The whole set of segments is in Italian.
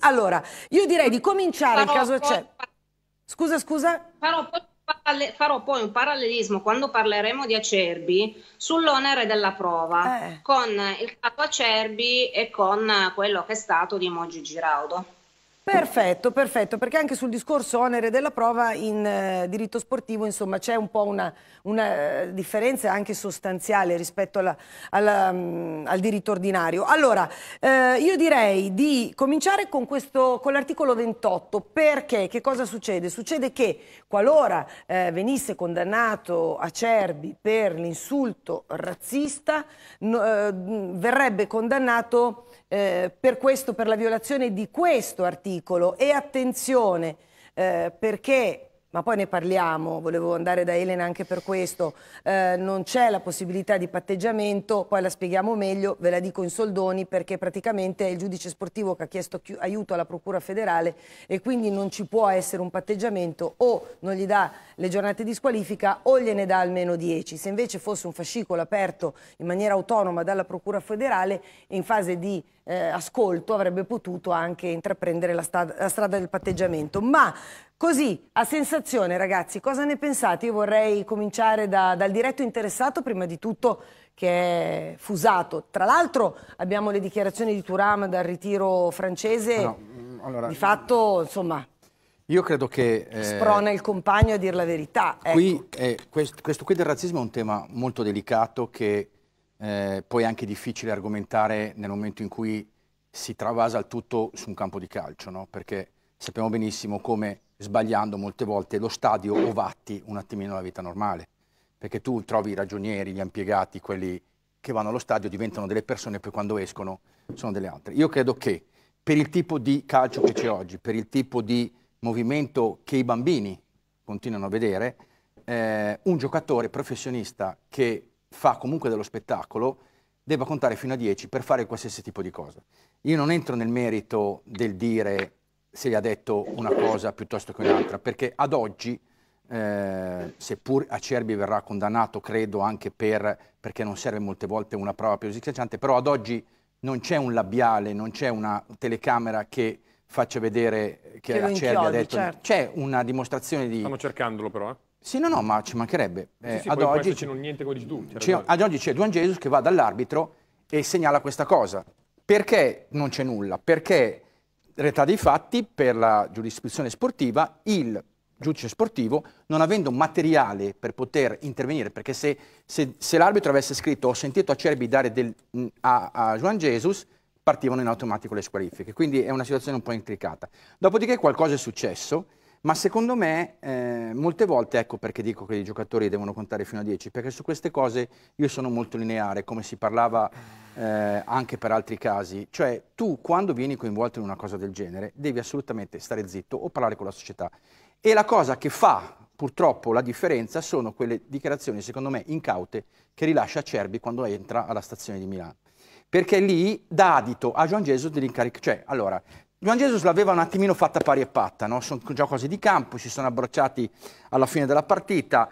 Allora, io direi di cominciare in caso c'è. Scusa, scusa. Farò, farò poi, un parallelismo quando parleremo di Acerbi sull'onere della prova eh. con il capo Acerbi e con quello che è stato di Moggi Giraudo. Perfetto, perfetto, perché anche sul discorso onere della prova in eh, diritto sportivo insomma c'è un po' una, una eh, differenza anche sostanziale rispetto alla, alla, mh, mm, al diritto ordinario. Allora, eh, io direi di cominciare con, con l'articolo 28, perché che cosa succede? Succede che qualora eh, venisse condannato Acerbi per l'insulto razzista, eh, mm, verrebbe condannato eh, per, questo, per la violazione di questo articolo e attenzione eh, perché ma poi ne parliamo, volevo andare da Elena anche per questo, eh, non c'è la possibilità di patteggiamento, poi la spieghiamo meglio, ve la dico in soldoni perché praticamente è il giudice sportivo che ha chiesto aiuto alla Procura federale e quindi non ci può essere un patteggiamento o non gli dà le giornate di squalifica o gliene dà almeno 10. Se invece fosse un fascicolo aperto in maniera autonoma dalla Procura federale in fase di eh, ascolto avrebbe potuto anche intraprendere la, la strada del patteggiamento. Ma Così, a sensazione ragazzi, cosa ne pensate? Io vorrei cominciare da, dal diretto interessato, prima di tutto che è fusato. Tra l'altro abbiamo le dichiarazioni di Turam dal ritiro francese, no, mm, allora, di fatto insomma... Io credo che... Eh, sprona il compagno a dire la verità. Ecco. Qui, ecco. eh, questo, questo, qui del razzismo è un tema molto delicato che eh, poi è anche difficile argomentare nel momento in cui si travasa il tutto su un campo di calcio, no? Perché sappiamo benissimo come sbagliando molte volte lo stadio ovatti un attimino la vita normale, perché tu trovi i ragionieri, gli impiegati, quelli che vanno allo stadio diventano delle persone e poi quando escono sono delle altre. Io credo che per il tipo di calcio che c'è oggi, per il tipo di movimento che i bambini continuano a vedere, eh, un giocatore professionista che fa comunque dello spettacolo debba contare fino a 10 per fare qualsiasi tipo di cosa. Io non entro nel merito del dire se gli ha detto una cosa piuttosto che un'altra, perché ad oggi, eh, seppur Acerbi verrà condannato, credo, anche per, perché non serve molte volte una prova più schiacciante, però ad oggi non c'è un labiale, non c'è una telecamera che faccia vedere che, che Acerbi ha detto... Certo. C'è una dimostrazione di... Stiamo cercandolo però, eh? Sì, no, no, ma ci mancherebbe. Eh, sì, sì, ad, oggi, c'è niente, tu, ad oggi c'è Duan Jesus che va dall'arbitro e segnala questa cosa. Perché non c'è nulla? Perché realtà dei fatti, per la giurisdizione sportiva, il giudice sportivo, non avendo materiale per poter intervenire, perché se, se, se l'arbitro avesse scritto ho sentito Acerbi dare del, mm, a, a Juan Jesus, partivano in automatico le squalifiche. Quindi è una situazione un po' intricata. Dopodiché qualcosa è successo, ma secondo me eh, molte volte, ecco perché dico che i giocatori devono contare fino a 10, perché su queste cose io sono molto lineare, come si parlava eh, anche per altri casi, cioè tu quando vieni coinvolto in una cosa del genere devi assolutamente stare zitto o parlare con la società. E la cosa che fa purtroppo la differenza sono quelle dichiarazioni, secondo me, incaute che rilascia Cerbi quando entra alla stazione di Milano. Perché lì dà adito a Gian Gesù dell'incarico. Cioè, allora, Juan Jesus l'aveva un attimino fatta pari e patta, no? sono già cose di campo, si sono abbracciati alla fine della partita,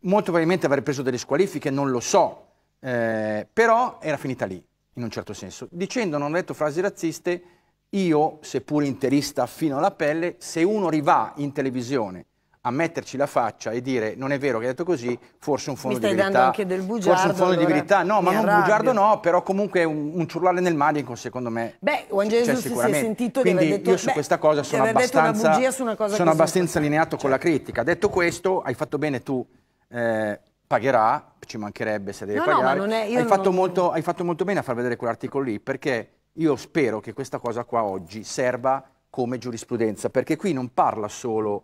molto probabilmente avrei preso delle squalifiche, non lo so, eh, però era finita lì, in un certo senso. Dicendo, non ho detto frasi razziste, io, seppur interista fino alla pelle, se uno rivà in televisione a metterci la faccia e dire non è vero che hai detto così, forse un fondo di verità. Mi stai dando anche del bugiardo. Forse un fondo allora, di verità, no, ma non bugiardo no, però comunque un, un ciurlare nel manico secondo me Beh, Juan Gesù cioè, si è sentito Quindi di aver detto, io su beh, questa cosa sono abbastanza, bugia, sono abbastanza allineato cioè. con la certo. critica. Detto questo, hai fatto bene tu, eh, pagherà, ci mancherebbe se deve no, pagare. No, è, hai, fatto non... molto, hai fatto molto bene a far vedere quell'articolo lì, perché io spero che questa cosa qua oggi serva come giurisprudenza, perché qui non parla solo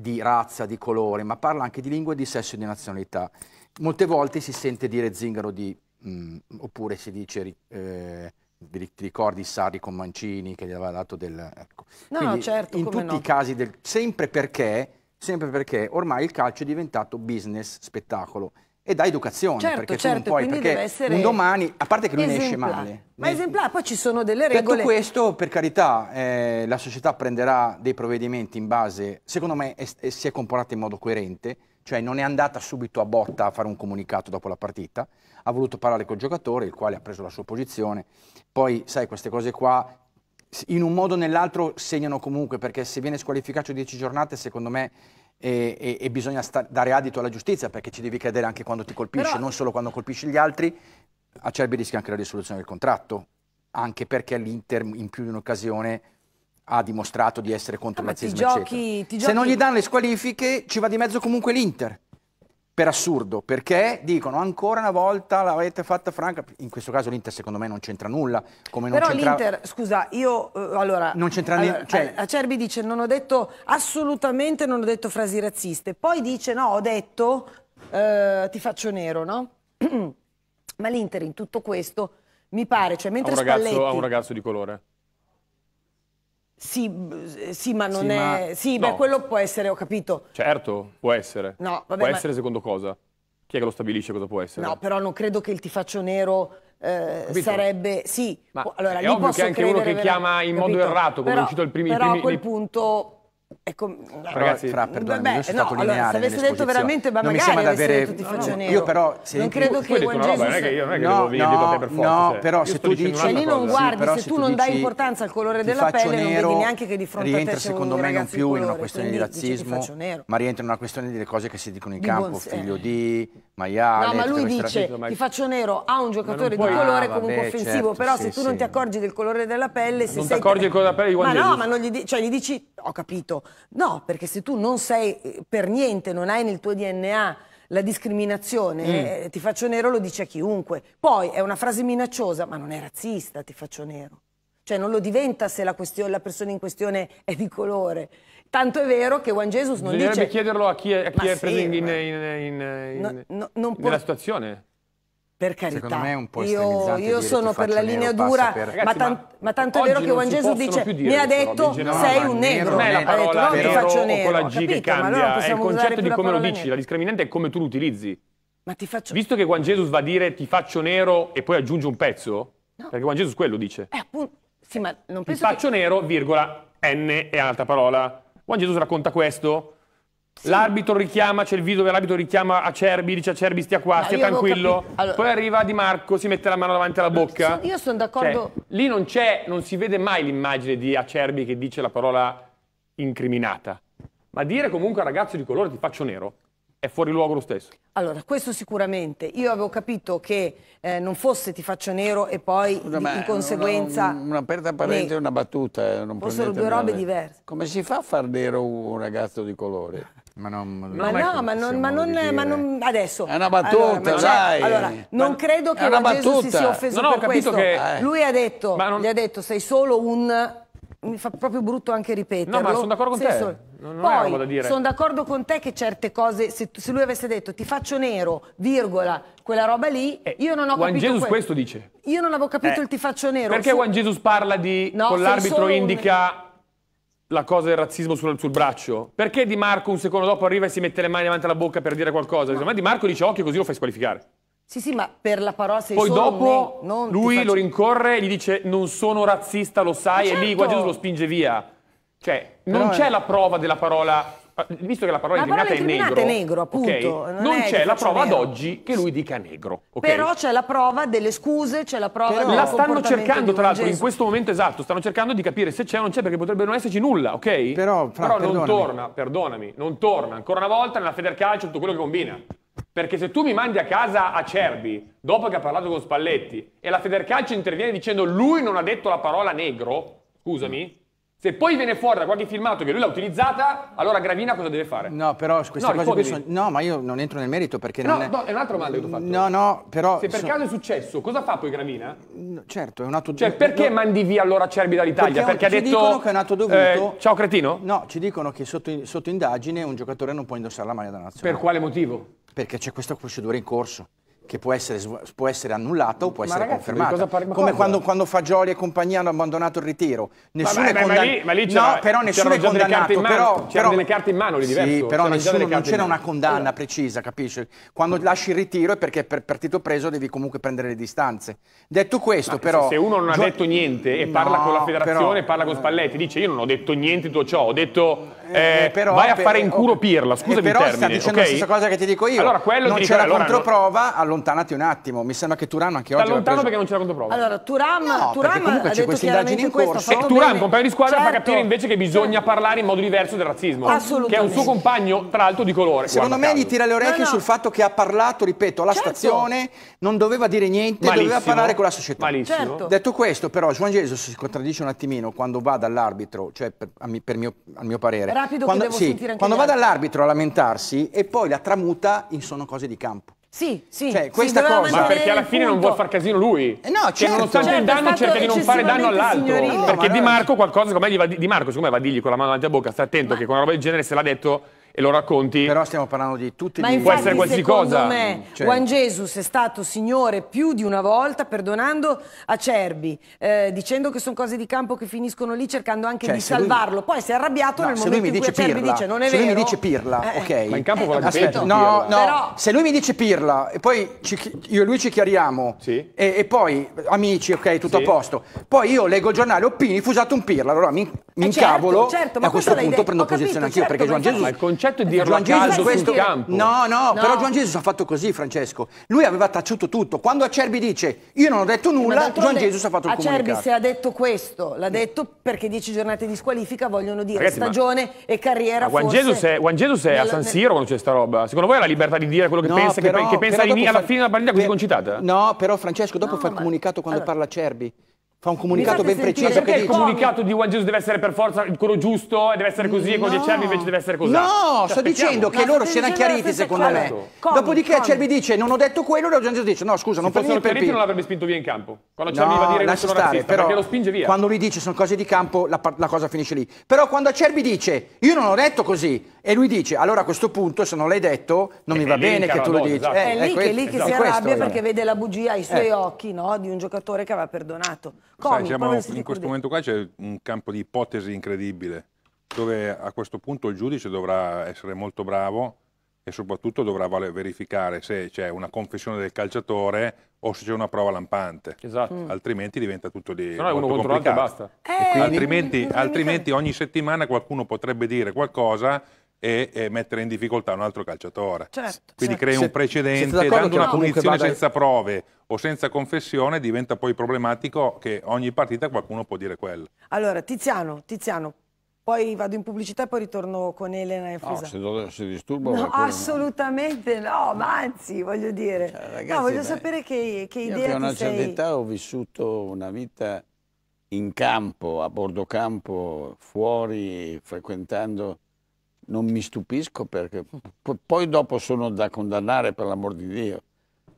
di razza, di colore, ma parla anche di lingua, di sesso e di nazionalità. Molte volte si sente dire zingaro di, mh, mm, oppure si dice, eh, ti ricordi Sarri con Mancini che gli aveva dato del... Ecco. No, Quindi, certo, in tutti no. i casi, del, sempre perché, sempre perché ormai il calcio è diventato business, spettacolo e da educazione, certo, perché certo, tu non certo, puoi, perché un domani, a parte che lui esce male. Ma ne... esemplare, poi ci sono delle regole. Detto questo, per carità, eh, la società prenderà dei provvedimenti in base, secondo me è, è, si è comportata in modo coerente, cioè non è andata subito a botta a fare un comunicato dopo la partita, ha voluto parlare col giocatore, il quale ha preso la sua posizione, poi sai queste cose qua in un modo o nell'altro segnano comunque, perché se viene squalificato 10 giornate, secondo me e, e, e bisogna sta- dare adito alla giustizia perché ci devi credere anche quando ti colpisce, Però- non solo quando colpisci gli altri. Acerbi rischia anche la risoluzione del contratto, anche perché l'Inter in più di un'occasione ha dimostrato di essere contro No, il Se non gli danno le squalifiche ci va di mezzo comunque l'Inter per assurdo, perché dicono ancora una volta l'avete fatta franca, in questo caso l'Inter secondo me non c'entra nulla, come non Però l'Inter, scusa, io eh, allora non c'entra allora, cioè... Acerbi dice non ho detto assolutamente non ho detto frasi razziste, poi dice no, ho detto eh, ti faccio nero, no? Ma l'Inter in tutto questo mi pare, cioè mentre a un ragazzo, Spalletti... un ragazzo di colore. Sì, sì, ma non sì, è... Ma... Sì, beh, no. quello può essere, ho capito. Certo, può essere. No, vabbè, può ma... essere secondo cosa? Chi è che lo stabilisce cosa può essere? No, però non credo che il tifaccio nero eh, sarebbe... Sì, ma allora, è ovvio che anche uno che chiama in modo errato, come però, è uscito il primi... Però primi, a quel nei... punto Ecco, Ragazzi, fra, perdonami, vabbè, io sono no, stato allora, se avessi detto veramente, ma non magari mi avere... detto no, no, Io ecco. però, se non credo tu, che tu Gesù... Roba, non è che io non è che no, devo no, per forza. No, cioè, però cioè, se tu dici... Se lì non guardi, sì, se, tu non dai importanza al colore della pelle, nero, non vedi neanche che di fronte a te Rientra secondo me non più in una questione di razzismo, ma rientra in una questione delle cose che si dicono in campo, figlio di, maiale... No, ma lui dice, ti faccio nero a un giocatore di ah, colore comunque offensivo, certo, però se tu non ti accorgi del colore della pelle... Non ti accorgi del colore della pelle, Ma no, ma gli dici, ho capito No, perché se tu non sei eh, per niente, non hai nel tuo DNA la discriminazione, mm. eh, ti faccio nero lo dice a chiunque. Poi è una frase minacciosa, ma non è razzista, ti faccio nero. Cioè non lo diventa se la, la persona in questione è di colore. Tanto è vero che Juan Jesus non Bisognerebbe dice... Bisognerebbe chiederlo a chi è, a chi è sì, preso in, in, in, in no, no, nella può... situazione. Per carità, Secondo me è un po' io, io sono per la linea dura, per... Ragazzi, ma, tan ma, tanto è vero che Juan Gesù dice mi ha detto no, sei un negro, non è la parola ha detto, nero, ti faccio nero, con la G che cambia, è il concetto di come lo dici, nero. la discriminante è come tu lo utilizzi. Ma ti faccio... Visto che Juan Gesù va a dire ti faccio nero e poi aggiunge un pezzo, no. perché Juan Gesù quello dice. Eh, appunto, sì, ma non penso ti faccio che... nero, virgola, N è un'altra parola. Juan Gesù racconta questo sì. L'arbitro richiama, c'è il video dell'arbitro richiama Acerbi, dice Acerbi stia qua, no, stia tranquillo. Allora... Poi arriva Di Marco, si mette la mano davanti alla bocca. Io sono d'accordo. Cioè, lì non c'è, non si vede mai l'immagine di Acerbi che dice la parola incriminata. Ma dire comunque al ragazzo di colore ti faccio nero, è fuori luogo lo stesso. Allora, questo sicuramente. Io avevo capito che eh, non fosse ti faccio nero e poi Scusa, di, in eh, conseguenza... Una, una aperta parentesi e una battuta. Eh, non fossero due robe diverse. Come si fa a far nero un ragazzo di colore? Ma, non, ma no, ma non, ma, non, ma non, adesso. È una battuta, allora, dai. Allora, non credo che Gesù si sia offeso no, no, per questo. Che... Eh. Lui ha detto, gli ha detto sei solo un mi fa proprio brutto anche ripeterlo. No, ma sono d'accordo con sì, te. So. Non, Poi, sono d'accordo con te che certe cose, se, se, lui avesse detto ti faccio nero, virgola, quella roba lì, eh, io non ho Juan capito... Gesù quello. questo dice. Io non avevo capito eh, il ti faccio nero. Perché Juan Jesus parla di... No, con l'arbitro indica... Un... La cosa del razzismo sul, sul, braccio? Perché Di Marco un secondo dopo arriva e si mette le mani davanti alla bocca per dire qualcosa? Ma Di Marco dice occhio così lo fai squalificare. Sì, sì, ma per la parola sei Poi dopo ne... lui faccio... lo rincorre e gli dice non sono razzista, lo sai, certo. e lì qua certo. Gesù lo spinge via. Cioè, non c'è la prova della parola, visto che la parola la parola incriminata è negro. È negro appunto. Okay? Non, non c'è la prova ad oggi che lui dica negro. Okay? Però c'è la prova delle scuse, c'è la prova Però... La stanno cercando, tra l'altro, in questo momento esatto, stanno cercando di capire se c'è o non c'è, perché potrebbe non esserci nulla, ok? Però, fra, Però non perdonami. torna, perdonami, non torna ancora una volta nella Federcalcio tutto quello che combina. Perché se tu mi mandi a casa Acerbi, dopo che ha parlato con Spalletti, e la Federcalcio interviene dicendo lui non ha detto la parola negro, scusami, se poi viene fuori da qualche filmato che lui l'ha utilizzata, allora Gravina cosa deve fare? No, però queste no, cose qui sono... No, ma io non entro nel merito perché no, non è... No, è un'altra domanda che ho fatto. No, no, però... Se per sono... caso è successo, cosa fa poi Gravina? No, mm, certo, è un atto... Cioè, perché no. mandi via allora Acerbi dall'Italia? Perché, perché, perché ha detto... Ci dicono che è un atto dovuto... Eh, ciao, cretino? No, ci dicono che sotto, sotto indagine un giocatore non può indossare la maglia da nazionale. Per quale motivo? perché c'è questa procedura in corso che può essere, può essere annullata o può ma essere ragazzi, confermata. Come quando, quando, Fagioli e compagnia hanno abbandonato il ritiro. Nessuno ma, beh, è condannato. Ma lì, lì no, però nessuno è condannato. Però, c'erano delle carte in mano lì diverso. Sì, però nessuno, non c'era una condanna precisa, capisci? Quando lasci il ritiro è perché per partito preso devi comunque prendere le distanze. Detto questo, però. Se uno non ha detto niente e parla con la federazione, parla con eh. Spalletti, dice io non ho detto niente di tutto ciò, ho detto. Eh, eh, eh però, vai a fare in curo Pirla, scusami eh, però il termine. sta dicendo okay? la stessa cosa che ti dico io. Allora, non c'è la allora, controprova, allora allontanati un attimo, mi sembra che Turan anche oggi... Da lontano preso... perché non c'era controprova. Allora, Turam, no, Turam comunque c'è questa indagine in corso. E Turam, compagno di squadra, certo. fa capire invece che bisogna parlare in modo diverso del razzismo. Assolutamente. Che è un suo compagno, tra l'altro, di colore. Secondo me caso. gli tira le orecchie no, no. sul fatto che ha parlato, ripeto, alla certo. stazione, non doveva dire niente, Malissimo. doveva parlare con la società. Malissimo. Certo. Detto questo, però, Juan Jesus si contraddice un attimino quando va dall'arbitro, cioè per, per mio, al mio parere. Rapido quando, che devo sì, sentire anche Quando va dall'arbitro a lamentarsi e poi la tramuta in sono cose di campo. Sì, sì. Cioè, questa cosa. Ma perché alla fine non vuol far casino lui. Eh no, certo. Che nonostante certo, il danno cerca di non fare danno all'altro. No, perché Di Marco qualcosa, come gli va, Di Marco, siccome va a dirgli con la mano davanti alla bocca, sta attento ma... che con una roba del genere se l'ha detto e lo racconti. Però stiamo parlando di tutti gli Può essere qualsiasi cosa. Secondo Me, cioè... Juan Jesus è stato signore più di una volta, perdonando Acerbi, eh, dicendo che sono cose di campo che finiscono lì, cercando anche cioè, di salvarlo. Lui... Poi si è arrabbiato no, nel momento in cui Acerbi pirla, dice non è se vero. Se lui mi dice pirla, eh, eh, ok. Ma in campo eh, con la aspetta, No, no, Però... se lui mi dice pirla, e poi ci, io e lui ci chiariamo, sì. e, e, poi amici, ok, tutto sì. a posto. Poi io leggo il giornale, Oppini, fusato un pirla, allora mi, mi eh certo, incavolo. Certo, certo, a questo punto detto, prendo posizione anch'io, perché Juan Jesus concetto è dirlo a caso questo... sul campo. No, no, no, però Juan Jesus ha fatto così, Francesco. Lui aveva tacciuto tutto. Quando Acerbi dice io non ho detto nulla, Juan Jesus ha fatto il Acerbi comunicato. Acerbi se ha detto questo, l'ha detto perché 10 giornate di squalifica vogliono dire Ragazzi, stagione ma... e carriera ma Juan forse... Jesus è, Juan Jesus è nella... a San Siro quando c'è sta roba. Secondo voi ha la libertà di dire quello che no, pensa, però, che, che pensa in, alla far... fine della partita così per... concitata? No, però Francesco dopo no, fa il comunicato quando parla Acerbi fa un comunicato ben preciso perché dice... il comunicato di Juan Jesus deve essere per forza quello giusto e deve essere così no. e con gli acerbi invece deve essere così no cioè, sto dicendo che loro si erano chiariti secondo me come, dopodiché Acerbi dice non ho detto quello e Juan Jesus dice no scusa non Se fossero per non l'avrebbe spinto via in campo quando Acerbi no, va a dire che sono stare, razzista però, lo spinge via quando lui dice sono cose di campo la, la cosa finisce lì però quando Acerbi dice io non ho detto così e lui dice, allora a questo punto se non l'hai detto non e mi va bene che tu lo dici. Esatto. Eh, è, lì, è lì che, esatto. si arrabbia perché vede la bugia ai suoi eh. occhi no? di un giocatore che aveva perdonato. Comi, Sai, in questo momento qua c'è un campo di ipotesi incredibile, dove a questo punto il giudice dovrà essere molto bravo e soprattutto dovrà verificare se c'è una confessione del calciatore o se c'è una prova lampante. Esatto. Mm. Altrimenti diventa tutto di no, uno complicato. basta. Eh, altrimenti, altrimenti ogni settimana qualcuno potrebbe dire qualcosa e, e mettere in difficoltà un altro calciatore. Certo, Quindi certo. crei un precedente, dando una no, punizione vada... senza prove o senza confessione diventa poi problematico che ogni partita qualcuno può dire quello. Allora, Tiziano, Tiziano, poi vado in pubblicità e poi ritorno con Elena e Fusa. No, se, se disturbo... No, assolutamente no, ma anzi, voglio dire... Cioè, ragazzi, no, voglio beh, sapere che, che idea che a una certa età ho vissuto una vita in campo, a bordo campo, fuori, frequentando non mi stupisco perché poi dopo sono da condannare per l'amor di Dio,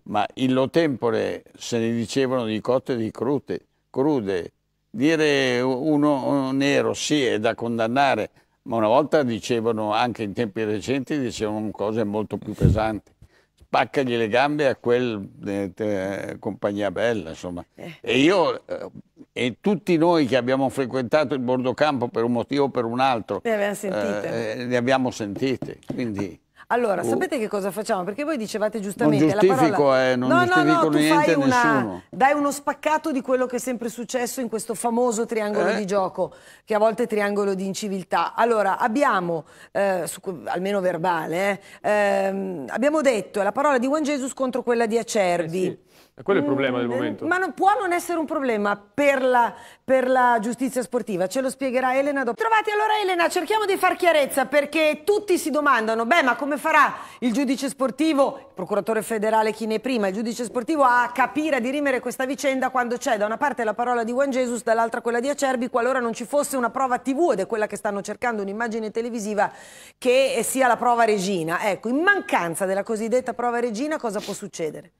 ma in lo tempore se ne dicevano di cotte e di crute, crude. Dire uno nero sì è da condannare, ma una volta dicevano, anche in tempi recenti, dicevano cose molto più pesanti. Spaccagli le gambe a quel eh, compagnia bella, insomma. Eh. E io... Eh, e tutti noi che abbiamo frequentato il bordocampo per un motivo o per un altro ne abbiamo sentite. Eh, ne eh, abbiamo sentite quindi, allora, uh, sapete che cosa facciamo? Perché voi dicevate giustamente... Non giustifico, parola... eh, non no, giustifico no, no, niente una... nessuno. Dai uno spaccato di quello che è sempre successo in questo famoso triangolo eh. di gioco, che a volte è triangolo di inciviltà. Allora, abbiamo, eh, su, almeno verbale, eh, ehm, abbiamo detto la parola di Juan Jesus contro quella di Acerbi. Eh sì. Quello è il problema del mm, momento. Ma non, può non essere un problema per la, per la, giustizia sportiva, ce lo spiegherà Elena dopo. Trovati allora Elena, cerchiamo di far chiarezza perché tutti si domandano, beh ma come farà il giudice sportivo, il procuratore federale chi ne è prima, il giudice sportivo a capire, a dirimere questa vicenda quando c'è da una parte la parola di Juan Jesus, dall'altra quella di Acerbi, qualora non ci fosse una prova tv ed è quella che stanno cercando, un'immagine televisiva che sia la prova regina. Ecco, in mancanza della cosiddetta prova regina cosa può succedere?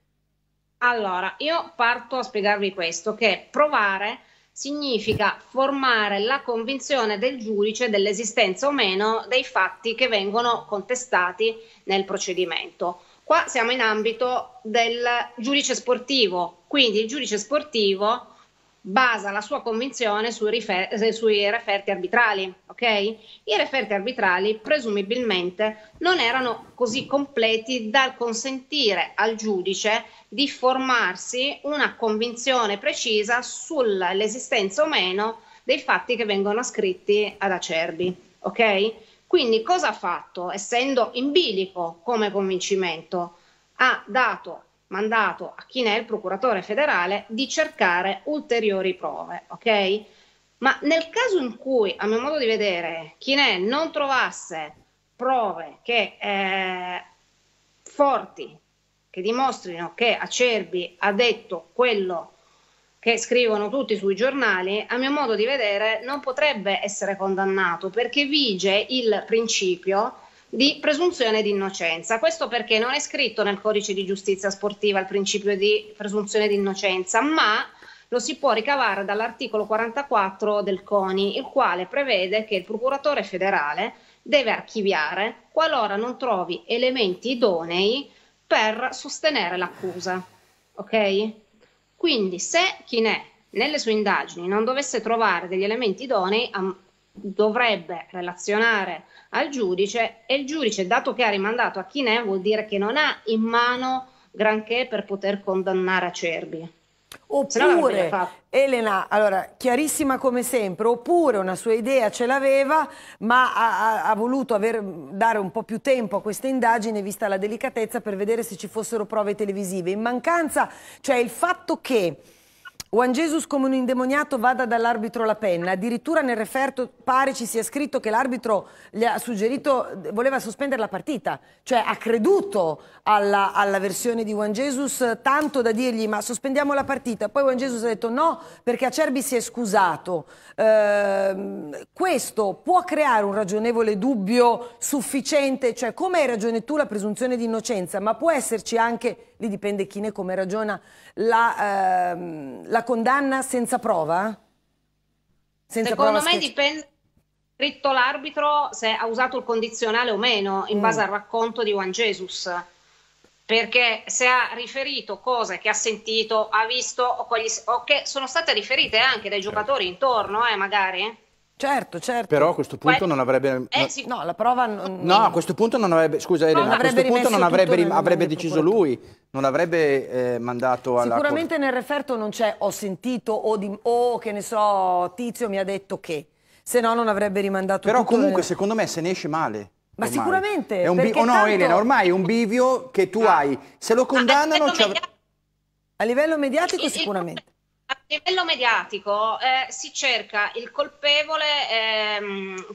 Allora, io parto a spiegarvi questo, che provare significa formare la convinzione del giudice dell'esistenza o meno dei fatti che vengono contestati nel procedimento. Qua siamo in ambito del giudice sportivo, quindi il giudice sportivo basa la sua convinzione sui, rifer- eh, sui referti arbitrali. Okay? I referti arbitrali presumibilmente non erano così completi da consentire al giudice di formarsi una convinzione precisa sull'esistenza o meno dei fatti che vengono ascritti ad Acerbi. Okay? Quindi cosa ha fatto? Essendo in bilico come convincimento, ha dato mandato a chi ne è il procuratore federale di cercare ulteriori prove, ok? Ma nel caso in cui, a mio modo di vedere, chi ne è non trovasse prove che, eh, forti che dimostrino che Acerbi ha detto quello che scrivono tutti sui giornali, a mio modo di vedere non potrebbe essere condannato perché vige il principio di presunzione di innocenza. Questo perché non è scritto nel codice di giustizia sportiva il principio di presunzione di innocenza, ma lo si può ricavare dall'articolo 44 del CONI, il quale prevede che il procuratore federale deve archiviare qualora non trovi elementi idonei per sostenere l'accusa. Ok? Quindi se Chinè nelle sue indagini non dovesse trovare degli elementi idonei a dovrebbe relazionare al giudice e il giudice, dato che ha rimandato a chi ne è, vuol dire che non ha in mano granché per poter condannare Acerbi. Oppure, Elena, allora, chiarissima come sempre, oppure una sua idea ce l'aveva, ma ha, ha voluto aver, dare un po' più tempo a questa indagine, vista la delicatezza, per vedere se ci fossero prove televisive. In mancanza, cioè il fatto che Juan Jesus come un indemoniato vada dall'arbitro la penna, addirittura nel referto pare ci sia scritto che l'arbitro gli ha suggerito, voleva sospendere la partita, cioè ha creduto alla, alla versione di Juan Jesus tanto da dirgli ma sospendiamo la partita, poi Juan Jesus ha detto no perché Acerbi si è scusato, eh, questo può creare un ragionevole dubbio sufficiente, cioè come hai ragione tu la presunzione di innocenza, ma può esserci anche lì dipende chi ne come ragiona, la, ehm, la condanna senza prova? Senza Secondo prova me dipende scritto l'arbitro se ha usato il condizionale o meno in mm. base al racconto di Juan Jesus perché se ha riferito cose che ha sentito, ha visto o, gli, o che sono state riferite anche dai certo. giocatori intorno, eh, magari, Certo, certo. Però a questo punto Qual... non avrebbe... Eh, sì. No, la prova... No, a questo punto non avrebbe... Scusa, Elena, non a questo punto non avrebbe, rim... avrebbe deciso lui, non avrebbe eh, mandato alla... Sicuramente nel referto non c'è ho sentito o, di... o che ne so, tizio mi ha detto che. Se no non avrebbe rimandato Però comunque nel... secondo me se ne esce male. Ma ormai. sicuramente. È un bivio. Oh no, tanto... Elena, ormai è un bivio che tu ah. hai. Se lo condannano. A livello, mediatico, a livello mediatico, sicuramente. A livello mediatico eh, si cerca il colpevole ehm,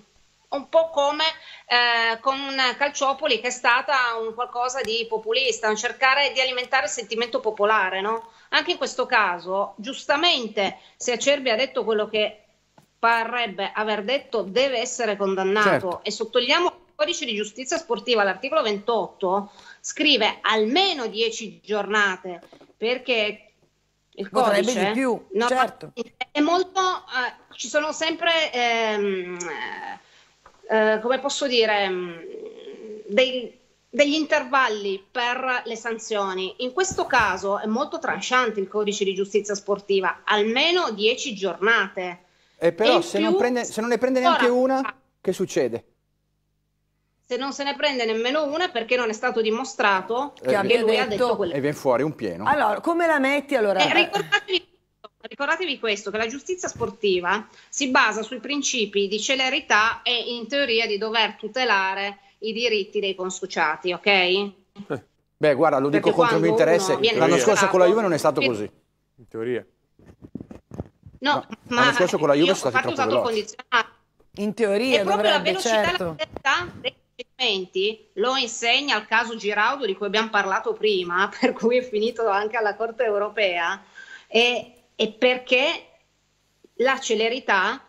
un po' come eh, con Calciopoli che è stata un qualcosa di populista, cercare di alimentare il sentimento popolare. No? Anche in questo caso, giustamente, se Acerbi ha detto quello che parrebbe aver detto, deve essere condannato. Certo. E sottolineiamo il codice di giustizia sportiva, l'articolo 28, scrive almeno 10 giornate, perché il Potrebbe codice. di più, no, certo. È molto, eh, ci sono sempre, ehm, eh, eh come posso dire, mm, dei, degli intervalli per le sanzioni. In questo caso è molto tranciante il codice di giustizia sportiva, almeno 10 giornate. E eh, però e se, più... non prende, se, non ne prende neanche Ora, una, che succede? se non se ne prende nemmeno una perché non è stato dimostrato eh, che, che lui detto, ha detto quello. E viene fuori un pieno. Allora, come la metti allora? Eh, ricordatevi, ricordatevi, questo, che la giustizia sportiva si basa sui principi di celerità e in teoria di dover tutelare i diritti dei consociati, ok? Eh. Beh, guarda, lo perché dico contro il mio interesse, l'anno scorso con la Juve non è stato così. In teoria. No, no ma l'anno scorso con la Juve è stato troppo veloce. In teoria, è proprio la velocità certo. della argomenti lo insegna il caso Giraudo di cui abbiamo parlato prima, per cui è finito anche alla Corte europea, e, e perché la celerità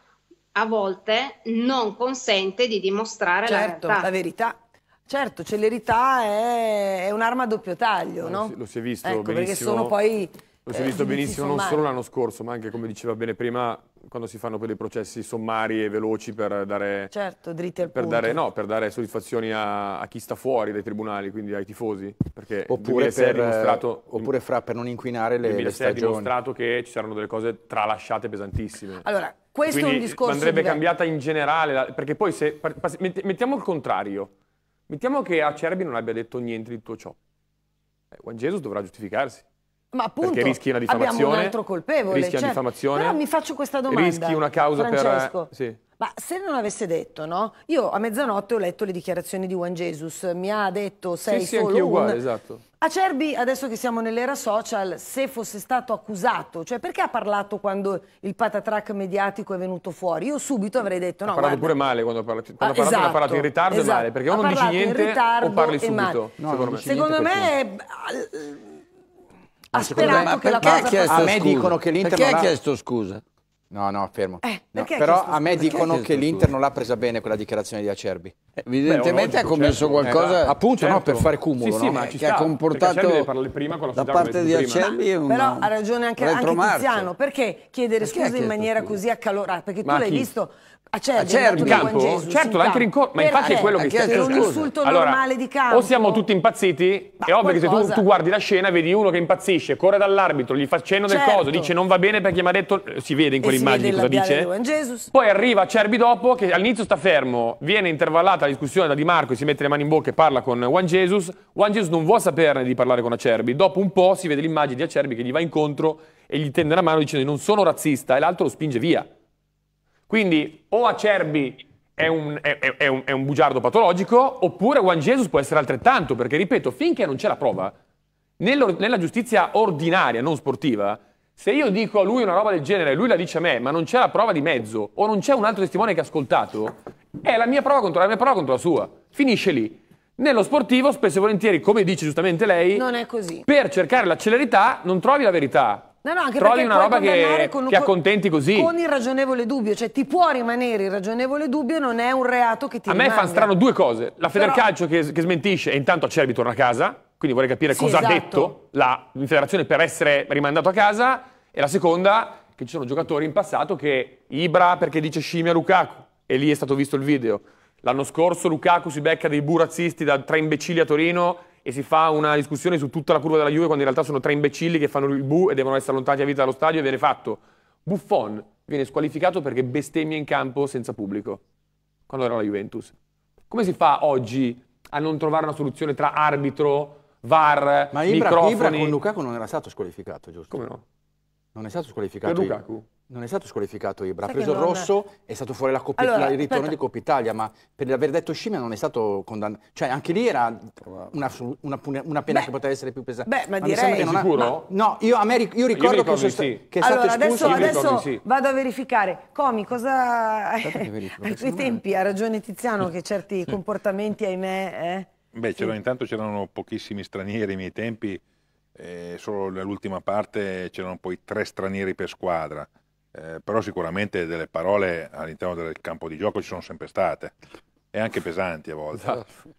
a volte non consente di dimostrare certo, la, la verità. Certo, celerità è, è un'arma a doppio taglio, no? no? Lo si è visto ecco, benissimo. Perché sono poi lo eh, si è visto benissimo non solo l'anno scorso, ma anche come diceva bene prima, quando si fanno quei processi sommari e veloci per dare, certo, per dare, no, per dare soddisfazioni a, a, chi sta fuori dai tribunali, quindi ai tifosi. Perché oppure, per, eh, oppure fra, per non inquinare le, le stagioni. ha dimostrato che ci saranno delle cose tralasciate pesantissime. Allora, questo quindi è un discorso andrebbe diverso. cambiata in generale, perché poi se... Mettiamo il contrario. Mettiamo che Acerbi non abbia detto niente di tutto ciò. Eh, Juan Jesus dovrà giustificarsi. Ma appunto, perché rischi una diffamazione. Abbiamo un altro colpevole. Rischi certo. una diffamazione. Però mi faccio questa domanda. Rischi una causa Francesco. per... Sì. Ma se non avesse detto, no? Io a mezzanotte ho letto le dichiarazioni di Juan Jesus, mi ha detto sei sì, sì, solo uguale, un... esatto. Acerbi, adesso che siamo nell'era social, se fosse stato accusato, cioè perché ha parlato quando il patatrack mediatico è venuto fuori? Io subito avrei detto no, Ha parlato guarda... pure male quando ha parlato, quando ha ah, parlato, esatto, parlato in esatto, ritardo esatto. male, perché o non dici niente o parli subito, no, secondo me. Secondo me ha ah, sperato che la cosa fosse... A me dicono che l'Inter Perché ha chiesto scusa? No, no, fermo. Eh, no, però a me dicono che l'Inter non l'ha presa bene quella dichiarazione di Acerbi. Eh, evidentemente Beh, logico, ha commesso certo. qualcosa. Eh, appunto, certo. no, per fare cumulo, sì, sì, no? che ha comportato da parte di Acerbi. Una... Però ha ragione anche, anche Tiziano. Perché chiedere perché scusa in maniera così accalorata? Perché tu l'hai visto Acerbi, Acerbi campo? Certo, anche rincorso, ma infatti è quello che stai È un insulto allora, normale di campo. O siamo tutti impazziti, ma è ovvio qualcosa. che se tu, tu, guardi la scena vedi uno che impazzisce, corre dall'arbitro, gli fa cenno certo. del coso, certo. dice non va bene perché mi ha detto, eh, si vede in quell'immagine cosa dice. Poi arriva Acerbi dopo che all'inizio sta fermo, viene intervallata la discussione da Di Marco e si mette le mani in bocca e parla con Juan Jesus. Juan Jesus non vuole saperne di parlare con Acerbi, dopo un po' si vede l'immagine di Acerbi che gli va incontro e gli tende la mano dicendo non sono razzista e l'altro lo spinge via. Quindi o Acerbi è un, è, è, un, è un, bugiardo patologico, oppure Juan Jesus può essere altrettanto, perché ripeto, finché non c'è la prova, nella, giustizia ordinaria, non sportiva, se io dico a lui una roba del genere e lui la dice a me, ma non c'è la prova di mezzo, o non c'è un altro testimone che ha ascoltato, è la mia prova contro la mia prova contro la sua. Finisce lì. Nello sportivo, spesso e volentieri, come dice giustamente lei, per cercare la celerità non trovi la verità, No, no, anche Trovi una roba che con, ti accontenti così. Con il ragionevole dubbio, cioè ti può rimanere il ragionevole dubbio, non è un reato che ti A rimanga. me fanno strano due cose. La Federcalcio Però... che, che smentisce e intanto Acerbi torna a casa, quindi vorrei capire sì, cosa esatto. ha detto la federazione per essere rimandato a casa. E la seconda, che ci sono giocatori in passato che Ibra perché dice scimmia Lukaku, e lì è stato visto il video. L'anno scorso Lukaku si becca dei burazzisti da tre imbecilli a Torino e si fa una discussione su tutta la curva della Juve quando in realtà sono tre imbecilli che fanno il bu e devono essere allontanati a vita dallo stadio e viene fatto. Buffon viene squalificato perché bestemmia in campo senza pubblico, quando era la Juventus. Come si fa oggi a non trovare una soluzione tra arbitro, VAR, Ma Ibra, microfoni? Ibra con Lukaku non era stato squalificato, giusto? Come no? Non è stato squalificato. Per Lukaku? Non è stato squalificato Ibra, Sai ha preso il rosso, è... stato fuori la Coppa, allora, il ritorno aspetta. di Coppa Italia, ma per aver detto scimmia non è stato condannato. Cioè anche lì era una, una, una pena beh, che poteva essere più pesante. Beh, ma, ma direi... Ma sicuro? Ma... no, io, me, io ricordo io che, sono, sì. che, è allora, stato adesso, espulso. Adesso, adesso sì. vado a verificare. Comi, cosa... Ai tuoi tempi ha ragione Tiziano che certi comportamenti, ahimè... Eh? Beh, sì. intanto c'erano pochissimi stranieri ai miei tempi, eh, solo nell'ultima parte c'erano poi tre stranieri per squadra eh, però sicuramente delle parole all'interno del campo di gioco ci sono sempre state e anche pesanti a volte. Esatto.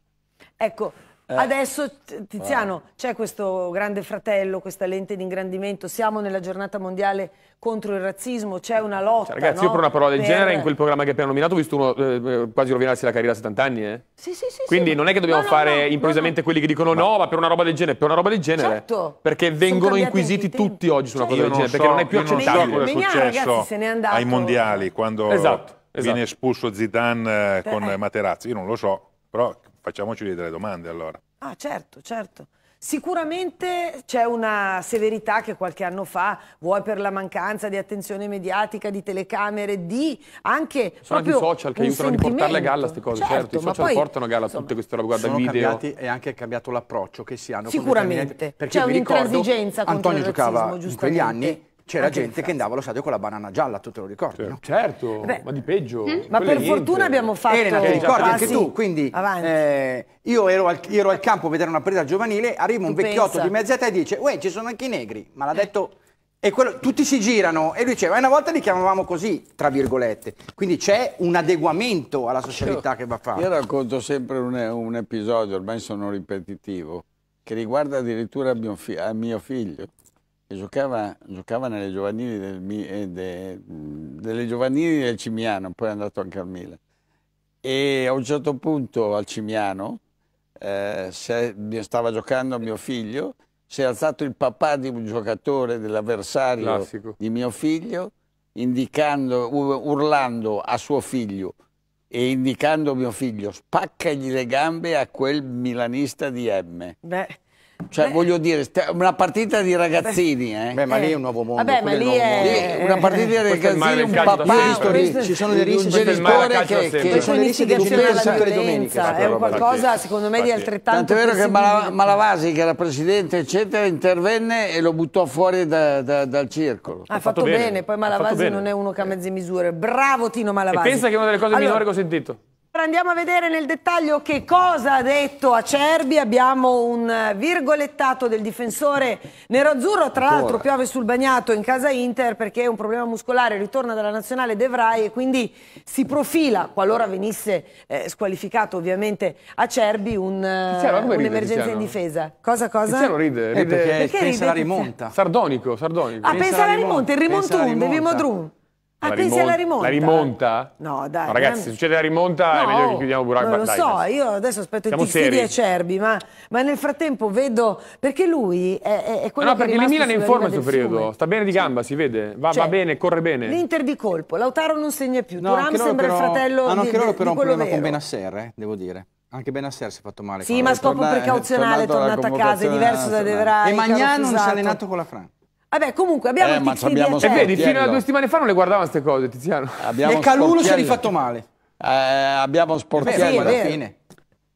Ecco, eh. Adesso, Tiziano, wow. c'è questo grande fratello, questa lente di ingrandimento, siamo nella giornata mondiale contro il razzismo, c'è una cioè, lotta. Cioè, ragazzi, no? io per una parola del per... genere, in quel programma che abbiamo nominato, ho visto uno eh, eh, quasi rovinarsi la carriera a 70 anni. Eh? Sì, sì, sì. Quindi sì, non è che dobbiamo no, fare no, improvvisamente quelli che dicono ma... no, ma per una roba del genere, per una roba del genere. Certo. Perché vengono inquisiti tutti oggi su una cioè, cosa del genere, so, perché non è più accettabile. Non so Meniano, ragazzi, se n'è andato. Ai mondiali, quando esatto, esatto. viene espulso Zidane eh, con eh. Materazzi, io non lo so. Però facciamoci delle domande allora. Ah certo, certo. Sicuramente c'è una severità che qualche anno fa, vuoi per la mancanza di attenzione mediatica, di telecamere, di anche. Sono anche i social che aiutano a riportarle a galla queste cose, certo. certo i social poi, portano a galla insomma, tutte queste riguardo sono video. Cambiati, è anche cambiato l'approccio che si hanno. Sicuramente. Perché c'è un'intransigenza contro Antonio il razzismo, giocava in quegli anni c'era Anche gente che andava allo stadio con la banana gialla, tu te lo ricordi? Certo, no? certo Beh, ma di peggio. Mm? Ma per fortuna abbiamo fatto... Elena, ti ricordi ah, anche sì. tu, quindi eh, io ero al, ero al, campo a vedere una partita giovanile, arriva un tu vecchiotto pensa. di mezz'età e dice, uè, ci sono anche i negri, ma l'ha eh. detto... E quello, tutti si girano e lui dice «Ma eh, una volta li chiamavamo così, tra virgolette. Quindi c'è un adeguamento alla socialità io, che va certo. fatto. Io racconto sempre un, un, episodio, ormai sono ripetitivo, che riguarda addirittura mio, fi eh, mio figlio giocava, giocava, nelle giovanili del, eh, de, delle giovanili del Cimiano, poi è andato anche al Milan. E a un certo punto al Cimiano eh, se, stava giocando mio figlio, si è alzato il papà di un giocatore, dell'avversario di mio figlio, indicando, urlando a suo figlio e indicando mio figlio, spaccagli le gambe a quel milanista di M. Beh. Cioè, eh. voglio dire, una partita di ragazzini, eh. Beh, ma lì è un nuovo mondo. Vabbè, ma lì è... Lì, una partita di ragazzini, un papà, questo... ci sono dei rischi, un genitore che... che... Ci sono dei rischi di domenica. È un qualcosa, secondo me, di altrettanto... Tanto è vero che Malavasi, che era presidente, eccetera, intervenne e lo buttò fuori da, da, dal circolo. Ha fatto, fatto bene. bene. poi Malavasi non è uno che ha mezze misure. Bravo Tino Malavasi. E pensa che è una delle cose allora, minori che ho sentito. Andiamo a vedere nel dettaglio che cosa ha detto Acerbi, abbiamo un virgolettato del difensore nerazzurro, tra l'altro piove sul bagnato in casa Inter perché è un problema muscolare, ritorna dalla nazionale Devrai e quindi si profila, qualora venisse eh, squalificato ovviamente Acerbi, eh, un'emergenza un diciamo? in difesa. Cosa cosa? Tiziano ride, ride. Eh, perché, perché pensa ride, alla rimonta. Sardonico, sardonico. Ah, pensa alla rimonta, il rimontun, il rimodrun. Ah, la rimon- alla rimonta? La rimonta? No, dai. No, ragazzi, se succede la rimonta no, è meglio che chiudiamo Burak Non lo dai, so, dai. io adesso aspetto Siamo i fidi acerbi, ma, ma nel frattempo vedo... Perché lui è, è quello no, no, perché il Milan è in forma in questo periodo. Fiume. Sta bene di gamba, si vede. Va, cioè, va, bene, corre bene. L'Inter di colpo. Lautaro non segna più. No, Turam sembra però, il fratello di, anche loro però ah, un problema vero. con Benasser, eh, devo dire. Anche Benasser si è fatto male. Sì, ma scopo precauzionale è tornato a casa, è diverso da Devrai. E Magnan non si è allenato con la Francia. Vabbè, comunque abbiamo eh, ma abbiamo E vedi, fino a due settimane fa non le guardavano queste cose, Tiziano. Abbiamo e Calulo si è rifatto male. Eh, abbiamo sportiello alla fine.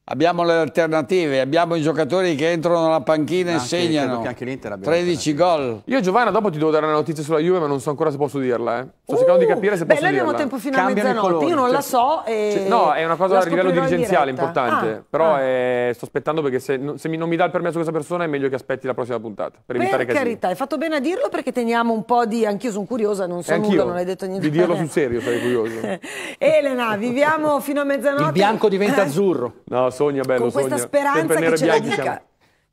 Abbiamo le alternative, abbiamo i giocatori che entrano dalla panchina e anche, segnano. Anche l'Inter 13 gol. Io Giovanna dopo ti devo dare una notizia sulla Juve, ma non so ancora se posso dirla, eh. Sto uh, cercando di uh, capire se beh, posso dirla. Beh, noi abbiamo tempo fino a mezzanotte, io non la certo. so e... No, è una cosa a livello dirigenziale importante, ah, però ah. Eh, sto aspettando perché se, se, non mi dà il permesso questa persona è meglio che aspetti la prossima puntata per, per evitare carità, hai fatto bene a dirlo perché teniamo un po' di anch'io sono curiosa, non so nulla, non hai detto niente. Di dirlo sul serio, sarei curioso. Elena, viviamo fino a mezzanotte. Il bianco diventa azzurro. No, sogna bello, con sogna. questa speranza che ce la dica.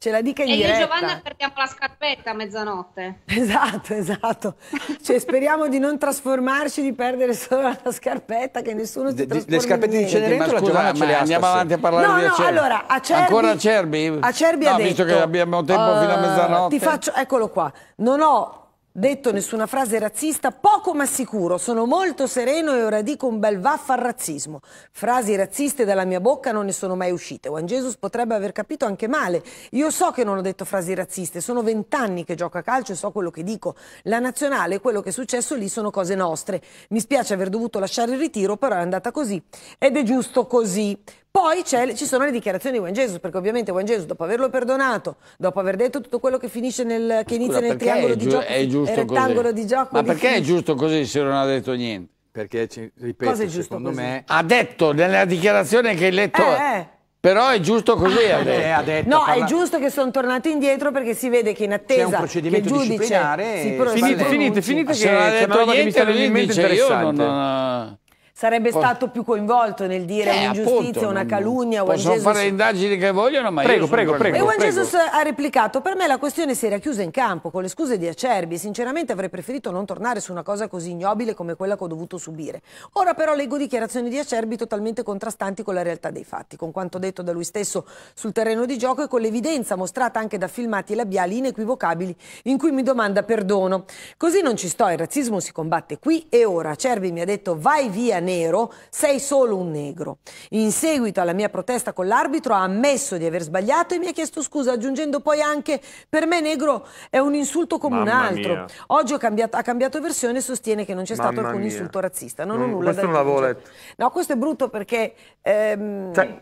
Ce la dica in e diretta. E io e Giovanna perdiamo la scarpetta a mezzanotte. Esatto, esatto. Cioè, speriamo di non trasformarci, di perdere solo la scarpetta, che nessuno si trasformi Le scarpette di Cenerentola Giovanna ce le ha Andiamo avanti a parlare no, di Acerbi. No, allora, Acerbi... Ancora Acerbi? Acerbi no, ha detto... visto che abbiamo tempo uh, fino a mezzanotte. Ti faccio... Eccolo qua. Non ho detto nessuna frase razzista, poco ma sicuro, sono molto sereno e ora dico un bel vaffa al razzismo. Frasi razziste dalla mia bocca non ne sono mai uscite. Juan Jesus potrebbe aver capito anche male. Io so che non ho detto frasi razziste, sono vent'anni che gioco a calcio e so quello che dico. La nazionale e quello che è successo lì sono cose nostre. Mi spiace aver dovuto lasciare il ritiro, però è andata così ed è giusto così. Poi ci sono le dichiarazioni di Juan Jesus, perché ovviamente Juan Jesus, dopo averlo perdonato, dopo aver detto tutto quello che, nel, che inizia nel triangolo di gioco, è rettangolo di gioco. Ma perché è giusto così se non ha detto niente? Perché, ripeto, secondo così? me... Ha detto nella dichiarazione che hai letto... Eh, eh. Però è giusto così, ha eh, detto. Ha detto no, parla... è giusto che sono tornati indietro perché si vede che in attesa C'è un procedimento che il giudice disciplinare si finite, finite, finite, finite che, che, che, che niente, mi sta venendo in mente Io non sarebbe stato più coinvolto nel dire eh, un'ingiustizia, una calunnia. Possono Jesus... fare le indagini che vogliono, ma prego, prego, prego, E Juan Jesus ha replicato, per me la questione si era chiusa in campo, con le scuse di Acerbi. Sinceramente avrei preferito non tornare su una cosa così ignobile come quella che ho dovuto subire. Ora però leggo dichiarazioni di Acerbi totalmente contrastanti con la realtà dei fatti, con quanto detto da lui stesso sul terreno di gioco e con l'evidenza mostrata anche da filmati labiali inequivocabili in cui mi domanda perdono. Così non ci sto, il razzismo si combatte qui e ora. Acerbi mi ha detto vai via, nero, sei solo un negro. In seguito alla mia protesta con l'arbitro ha ammesso di aver sbagliato e mi ha chiesto scusa, aggiungendo poi anche per me negro è un insulto come Mamma un altro. Mia. Oggi cambiato, ha cambiato versione e sostiene che non c'è stato alcun mia. insulto razzista. Non, non ho mm, nulla questo da non l'avevo letto. No, questo è brutto perché... Ehm, cioè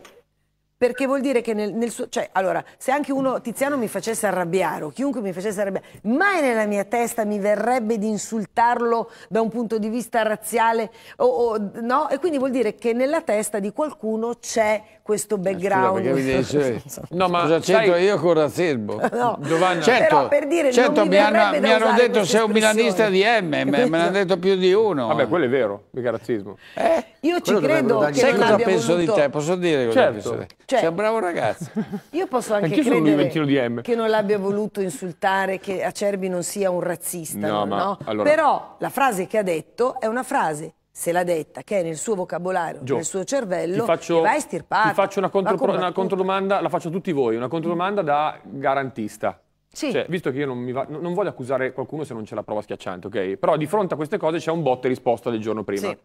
perché vuol dire che nel, nel, suo... Cioè, allora, se anche uno, Tiziano, mi facesse arrabbiare o chiunque mi facesse arrabbiare, mai nella mia testa mi verrebbe di insultarlo da un punto di vista razziale o, o no? E quindi vuol dire che nella testa di qualcuno c'è questo background. Eh, scusa, cioè, no, ma cosa c'entro sai... io con razzismo? No. Giovanna, certo, Però per dire, certo mi, mi, hanno, mi hanno detto sei un milanista di M, me, me l'hanno detto più di uno. Vabbè, quello è vero, mica razzismo. Eh? Io ci credo che Sai cosa penso voluto... di te? Posso dire cosa certo. penso di te? Cioè, sei un bravo ragazzo. Io posso anche Anch'io credere che non l'abbia voluto insultare, che Acerbi non sia un razzista. No, no? Ma, allora... Però la frase che ha detto è una frase se l'ha detta, che è nel suo vocabolario, Gio, nel suo cervello, faccio, va estirpata. Ti faccio una, contro, una controdomanda, la faccio a tutti voi, una controdomanda da garantista. Sì. Cioè, visto che io non, mi va, non voglio accusare qualcuno se non c'è la prova schiacciante, ok? Però di fronte a queste cose c'è un botte risposta del giorno prima. Sì.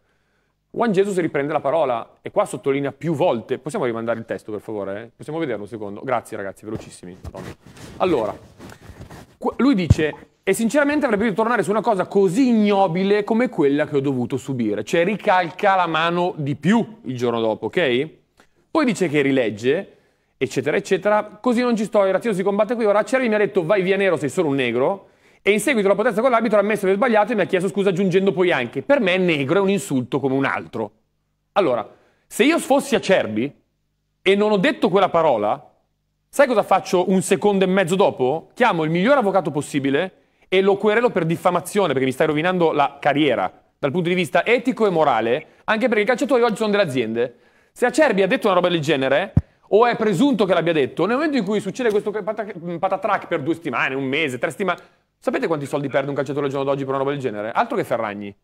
Juan Jesus riprende la parola e qua sottolinea più volte. Possiamo rimandare il testo, per favore? Eh? Possiamo vederlo un secondo? Grazie, ragazzi, velocissimi. Madonna. Allora, lui dice: e sinceramente avrei potuto tornare su una cosa così ignobile come quella che ho dovuto subire. Cioè ricalca la mano di più il giorno dopo, ok? Poi dice che rilegge, eccetera, eccetera. Così non ci sto, il razzismo si combatte qui. Ora Cervi mi ha detto vai via nero, sei solo un negro. E in seguito la potenza con l'arbitro ha messo di aver sbagliato e mi ha chiesto scusa aggiungendo poi anche. Per me negro è un insulto come un altro. Allora, se io fossi Acerbi e non ho detto quella parola, sai cosa faccio un secondo e mezzo dopo? Chiamo il miglior avvocato possibile e lo querelo per diffamazione perché mi stai rovinando la carriera dal punto di vista etico e morale, anche perché i calciatori oggi sono delle aziende. Se Acerbi ha detto una roba del genere, o è presunto che l'abbia detto, nel momento in cui succede questo patatrack per due settimane, un mese, tre settimane, sapete quanti soldi perde un calciatore al giorno d'oggi per una roba del genere? Altro che Ferragni.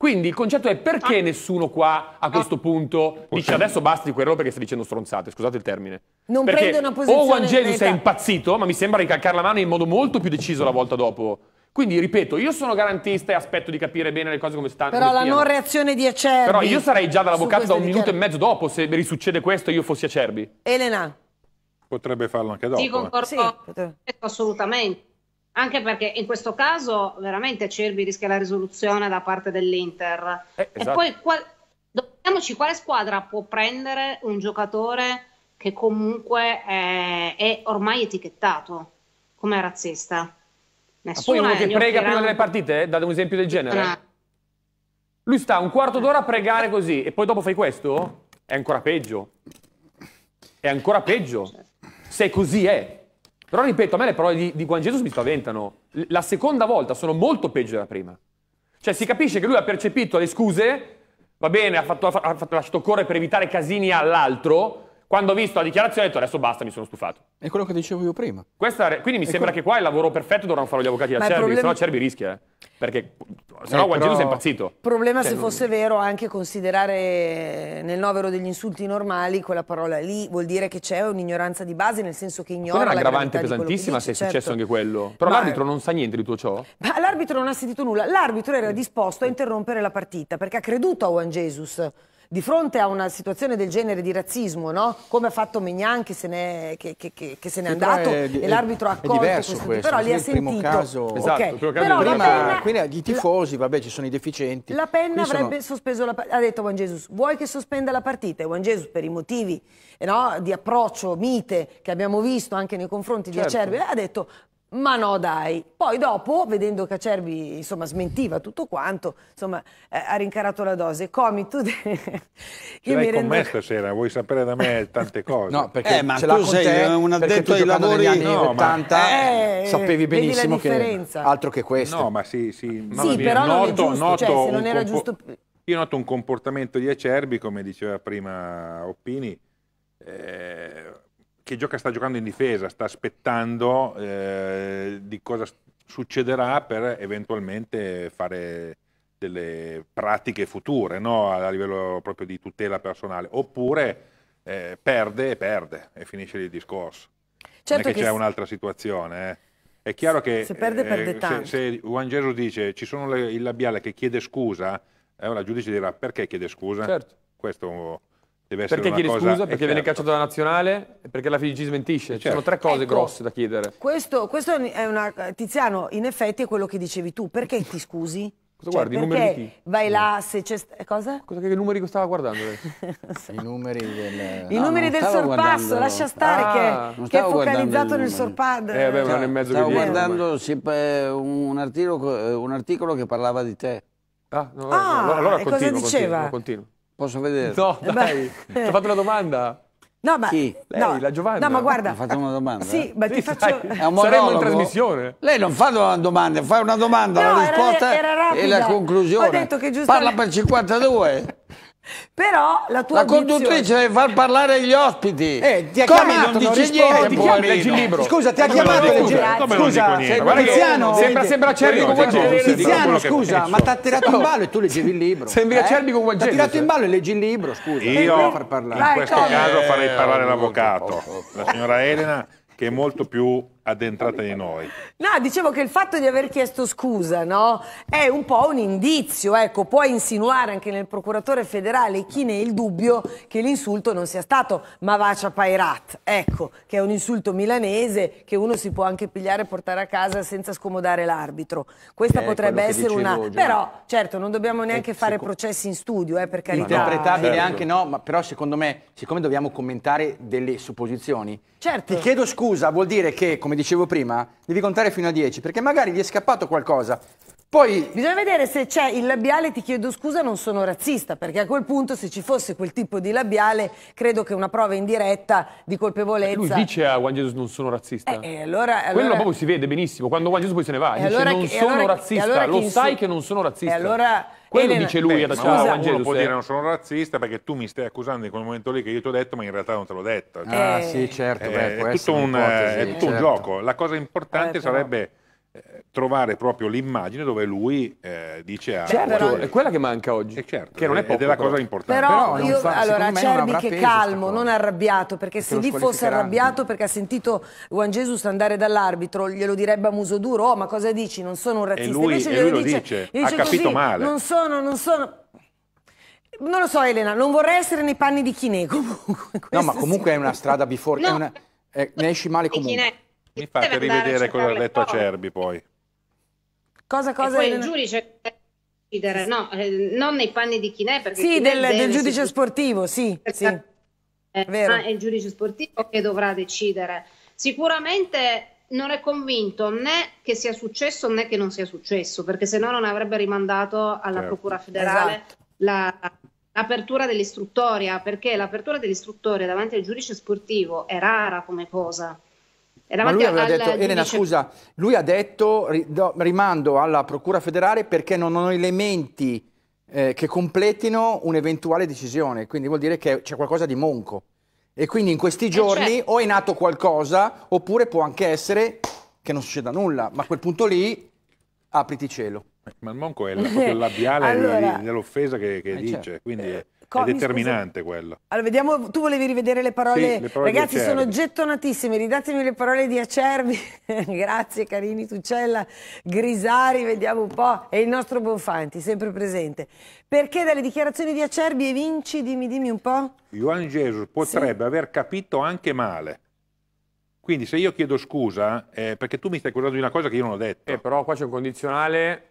Quindi il concetto è perché ah. nessuno qua a ah. questo ah. punto dice adesso basta di quel roba perché stai dicendo stronzate, scusate il termine. Non perché prende una posizione. O Juan Jesus è impazzito, ma mi sembra ricalcare la mano in modo molto più deciso la volta dopo. Quindi ripeto, io sono garantista e aspetto di capire bene le cose come stanno. Però la non reazione di Acerbi. Però io sarei già dall'avvocato da un minuto e mezzo dopo se risuccede questo e io fossi Acerbi. Elena. Potrebbe farlo anche dopo. Sì, eh. concordo. Eh. Sì, assolutamente. Anche perché in questo caso veramente Cerbi rischia la risoluzione da parte dell'Inter. Eh, esatto. E poi qual- dobbiamoci quale squadra può prendere un giocatore che comunque è, è ormai etichettato come razzista. Nessuno Ma poi uno che prega prima delle partite, eh, date un esempio del genere. Ah. Lui sta un quarto d'ora a pregare così e poi dopo fai questo? È ancora peggio. È ancora peggio. Certo. Se così è. Però ripeto, a me le parole di, di Juan Jesus mi spaventano. La seconda volta sono molto peggio della prima. Cioè si capisce che lui ha percepito le scuse, va bene, ha, fatto, ha, fatto, ha lasciato correre per evitare casini all'altro, quando ho visto la dichiarazione ho detto adesso basta, mi sono stufato. È quello che dicevo io prima. Re... quindi mi è sembra quello... che qua il lavoro perfetto dovranno fare gli avvocati da Cerbi, problema... se no Cerbi rischia. Eh. Perché sennò no eh, però... è impazzito. Il problema cioè, se fosse vero anche considerare nel novero degli insulti normali quella parola lì vuol dire che c'è un'ignoranza di base, nel senso che ignora Quella è un'aggravante pesantissima dice, se è certo. successo anche quello. Però Ma... l'arbitro non sa niente di tutto ciò? Ma l'arbitro non ha sentito nulla. L'arbitro era disposto a interrompere la partita perché ha creduto a Juan Jesus di fronte a una situazione del genere di razzismo, no? come ha fatto Mignan che se n'è, che, che, che se n'è andato è, e l'arbitro ha accolto questo, questo, però li ha sentito. Caso... Esatto, okay. però prima, penna... quindi i tifosi, la... vabbè ci sono i deficienti. La penna sono... avrebbe sospeso la partita, ha detto Juan Jesus, vuoi che sospenda la partita? E Juan Jesus per i motivi eh, no, di approccio mite che abbiamo visto anche nei confronti certo. di Acerbi, ha detto ma no dai. Poi dopo, vedendo che Acerbi insomma, smentiva tutto quanto, insomma, eh, ha rincarato la dose. Comi, tu... De... Io mi rendo... con me stasera, vuoi sapere da me tante cose. No, perché eh, ma ce tu sei te, un addetto ai lavori anni no, 80, ma... eh, sapevi benissimo che... Altro che questo. No, ma sì, sì. Ma sì però noto, non è giusto, cioè, noto cioè, se non era giusto... Io noto un comportamento di Acerbi, come diceva prima Oppini, eh, che gioca, sta giocando in difesa, sta aspettando eh, di cosa succederà per eventualmente fare delle pratiche future no? a livello proprio di tutela personale, oppure eh, perde e perde e finisce il discorso. Certo non è certo che, che c'è un'altra situazione. Eh. È chiaro che se, perde, eh, perde tanto. se, se Juan Jesus dice ci sono le, il labiale che chiede scusa, eh, allora il giudice dirà perché chiede scusa? Certo. Questo perché chiedi scusa? Perché certo. viene cacciato dalla nazionale? Perché la FIG smentisce? Certo. Ci sono certo. tre cose ecco, grosse da chiedere. Questo, questo, è una... Eh, Tiziano, in effetti è quello che dicevi tu. Perché ti scusi? Cosa cioè, guardi? I numeri di chi? Vai là mm. se c'è... Cosa? cosa? Che numeri stava guardando so. I numeri del... I no, numeri del sorpasso, guardando... lascia stare ah, che, che è focalizzato nel sorpasso. Eh beh, ma non è cioè, mezzo stavo che Stavo guardando eh, un, articolo, eh, un articolo, che parlava di te. Ah, no, ah allora, allora e continuo, cosa diceva? Continuo, continuo. Posso vedere? No, eh, dai, ti ho fatto una domanda. No, ma Chi? Lei, no, la Giovanna. No, ma guarda. Mi faccio una domanda. Sì, eh? ma sì, ti faccio. Sai, è un in trasmissione. Lei non fa una domanda, fa una domanda, no, la risposta era, era e la conclusione. Ho detto che giustamente... Parla per 52. Però la tua La conduttrice deve far parlare gli ospiti. Eh, ti ha Come chiamato, non dice niente, ti chiami, leggi il libro. Scusa, ti ha chiamato, leggi Scusa, Tiziano, sembra sembra Acerbi con Guagelli. Tiziano, scusa, ma ti ha tirato in ballo e tu leggevi il libro. Sembri eh? Acerbi con Guagelli. Ti ha tirato in ballo e leggi il libro, scusa. Io in questo caso farei eh, parlare l'avvocato, la signora Elena che è molto più addentrata di noi. No, dicevo che il fatto di aver chiesto scusa no, è un po' un indizio, ecco, può insinuare anche nel procuratore federale chi ne Chine il dubbio che l'insulto non sia stato Mavacia Pairat, ecco, che è un insulto milanese che uno si può anche pigliare e portare a casa senza scomodare l'arbitro. Questa eh, potrebbe essere una... Già. Però, certo, non dobbiamo eh, neanche eh, fare seco... processi in studio, eh, per carità. Interpretabile certo. anche no, ma però secondo me, siccome dobbiamo commentare delle supposizioni, certo. ti chiedo scusa, vuol dire che... Come come dicevo prima, devi contare fino a 10, perché magari gli è scappato qualcosa. Poi... Bisogna vedere se c'è il labiale, ti chiedo scusa, non sono razzista, perché a quel punto se ci fosse quel tipo di labiale, credo che una prova indiretta di colpevolezza... Lui dice a Juan Jesus non sono razzista. Eh, eh, allora, allora... Quello proprio si vede benissimo, quando Juan Jesus poi se ne va, e eh, dice allora non sono allora, razzista, lo sai che non sono eh, razzista. E allora quello dice lui beh, in realtà. Scusa, uno Jesus, può dire non sono razzista perché tu mi stai accusando in quel momento lì che io ti ho detto, ma in realtà non te l'ho detto. Cioè, ah, sì, certo. Beh, eh, eh, è, tutto un, è, tutto, certo. un, gioco. La cosa importante eh, sarebbe trovare proprio l'immagine dove lui eh, dice a ah, certo, però, è quella che manca oggi eh certo, che non è, poco, della è cosa importante però, però io, fa, allora Cerbi che calmo non arrabbiato perché, perché se lì fosse arrabbiato perché ha sentito Juan Jesus andare dall'arbitro glielo direbbe a muso duro oh ma cosa dici non sono un razzista e lui, invece e lui lo dice, dice, dice ha capito così, male non sono non sono non lo so Elena non vorrei essere nei panni di Chinè comunque no ma comunque sì. è una strada before no. è una, è, eh, ne esci male comunque mi fate rivedere cosa ha detto Acerbi poi. Cosa, cosa poi il giudice decidere, no, eh, non nei panni di chi Chinè perché... Sì, Chinè del, del, giudice sportivo, sì, esatto. sì. Eh, Vero. è il giudice sportivo che dovrà decidere. Sicuramente non è convinto né che sia successo né che non sia successo, perché se no non avrebbe rimandato alla certo. Procura federale esatto. la, l'apertura dell'istruttoria, perché l'apertura dell'istruttoria davanti al giudice sportivo è rara come cosa. Ma lui aveva detto, Elena giudice... scusa, lui ha detto rimando alla Procura federale perché non ho elementi eh, che completino un'eventuale decisione, quindi vuol dire che c'è qualcosa di monco. E quindi in questi eh, giorni eh, o è nato qualcosa oppure può anche essere che non succeda nulla, ma a quel punto lì apriti cielo. Ma il monco è il labiale allora... dell'offesa che, che eh, dice, certo. quindi... Eh, è... Co- è determinante quello. Allora, vediamo, tu volevi rivedere le parole. Sì, le parole Ragazzi, sono gettonatissime, ridatemi le parole di Acerbi. Grazie, Carini, Tuccella, Grisari, vediamo un po'. E il nostro Bonfanti, sempre presente. Perché dalle dichiarazioni di Acerbi e Vinci, dimmi, dimmi un po'. Juan Jesus potrebbe sì. aver capito anche male. Quindi se io chiedo scusa, eh, perché tu mi stai accusando di una cosa che io non ho detto. Eh, però qua c'è un condizionale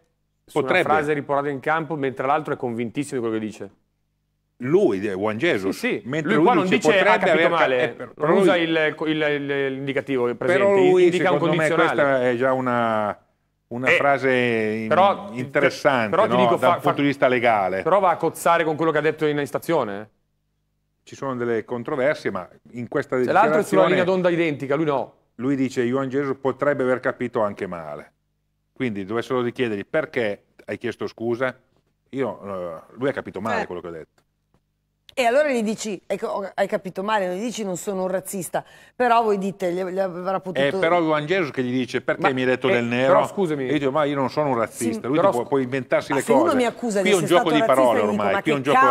Potrebbe. su una frase riportata in campo, mentre l'altro è convintissimo di quello che dice. Lui, eh, Juan Jesus, sì, sì. mentre lui, lui qua non dice potrebbe aver male, eh, per, lui, usa il, il, il, l'indicativo presente, però lui, indica un condizionale. questa è già una, una eh, frase però, interessante però no? dico, dal fa, punto di vista legale. Però va a cozzare con quello che ha detto in, stazione? Eh. Ci sono delle controversie, ma in questa Se cioè, l'altro è sulla linea d'onda identica, lui no. Lui dice Juan Jesus potrebbe aver capito anche male. Quindi dovessero chiedergli perché hai chiesto scusa, Io, eh, lui ha capito male eh. quello che ho detto. E allora gli dici, ecco, hai capito male, gli dici non sono un razzista, però voi dite, gli, gli avrà potuto... Eh, però Juan Jesus che gli dice, perché ma, mi hai detto eh, del nero? Però scusami... E io dico, ma io non sono un razzista, sì, lui però, può, può, inventarsi ah, le se cose. uno mi accusa qui di essere stato razzista... Qui è un gioco di parole ormai, qui è un gioco...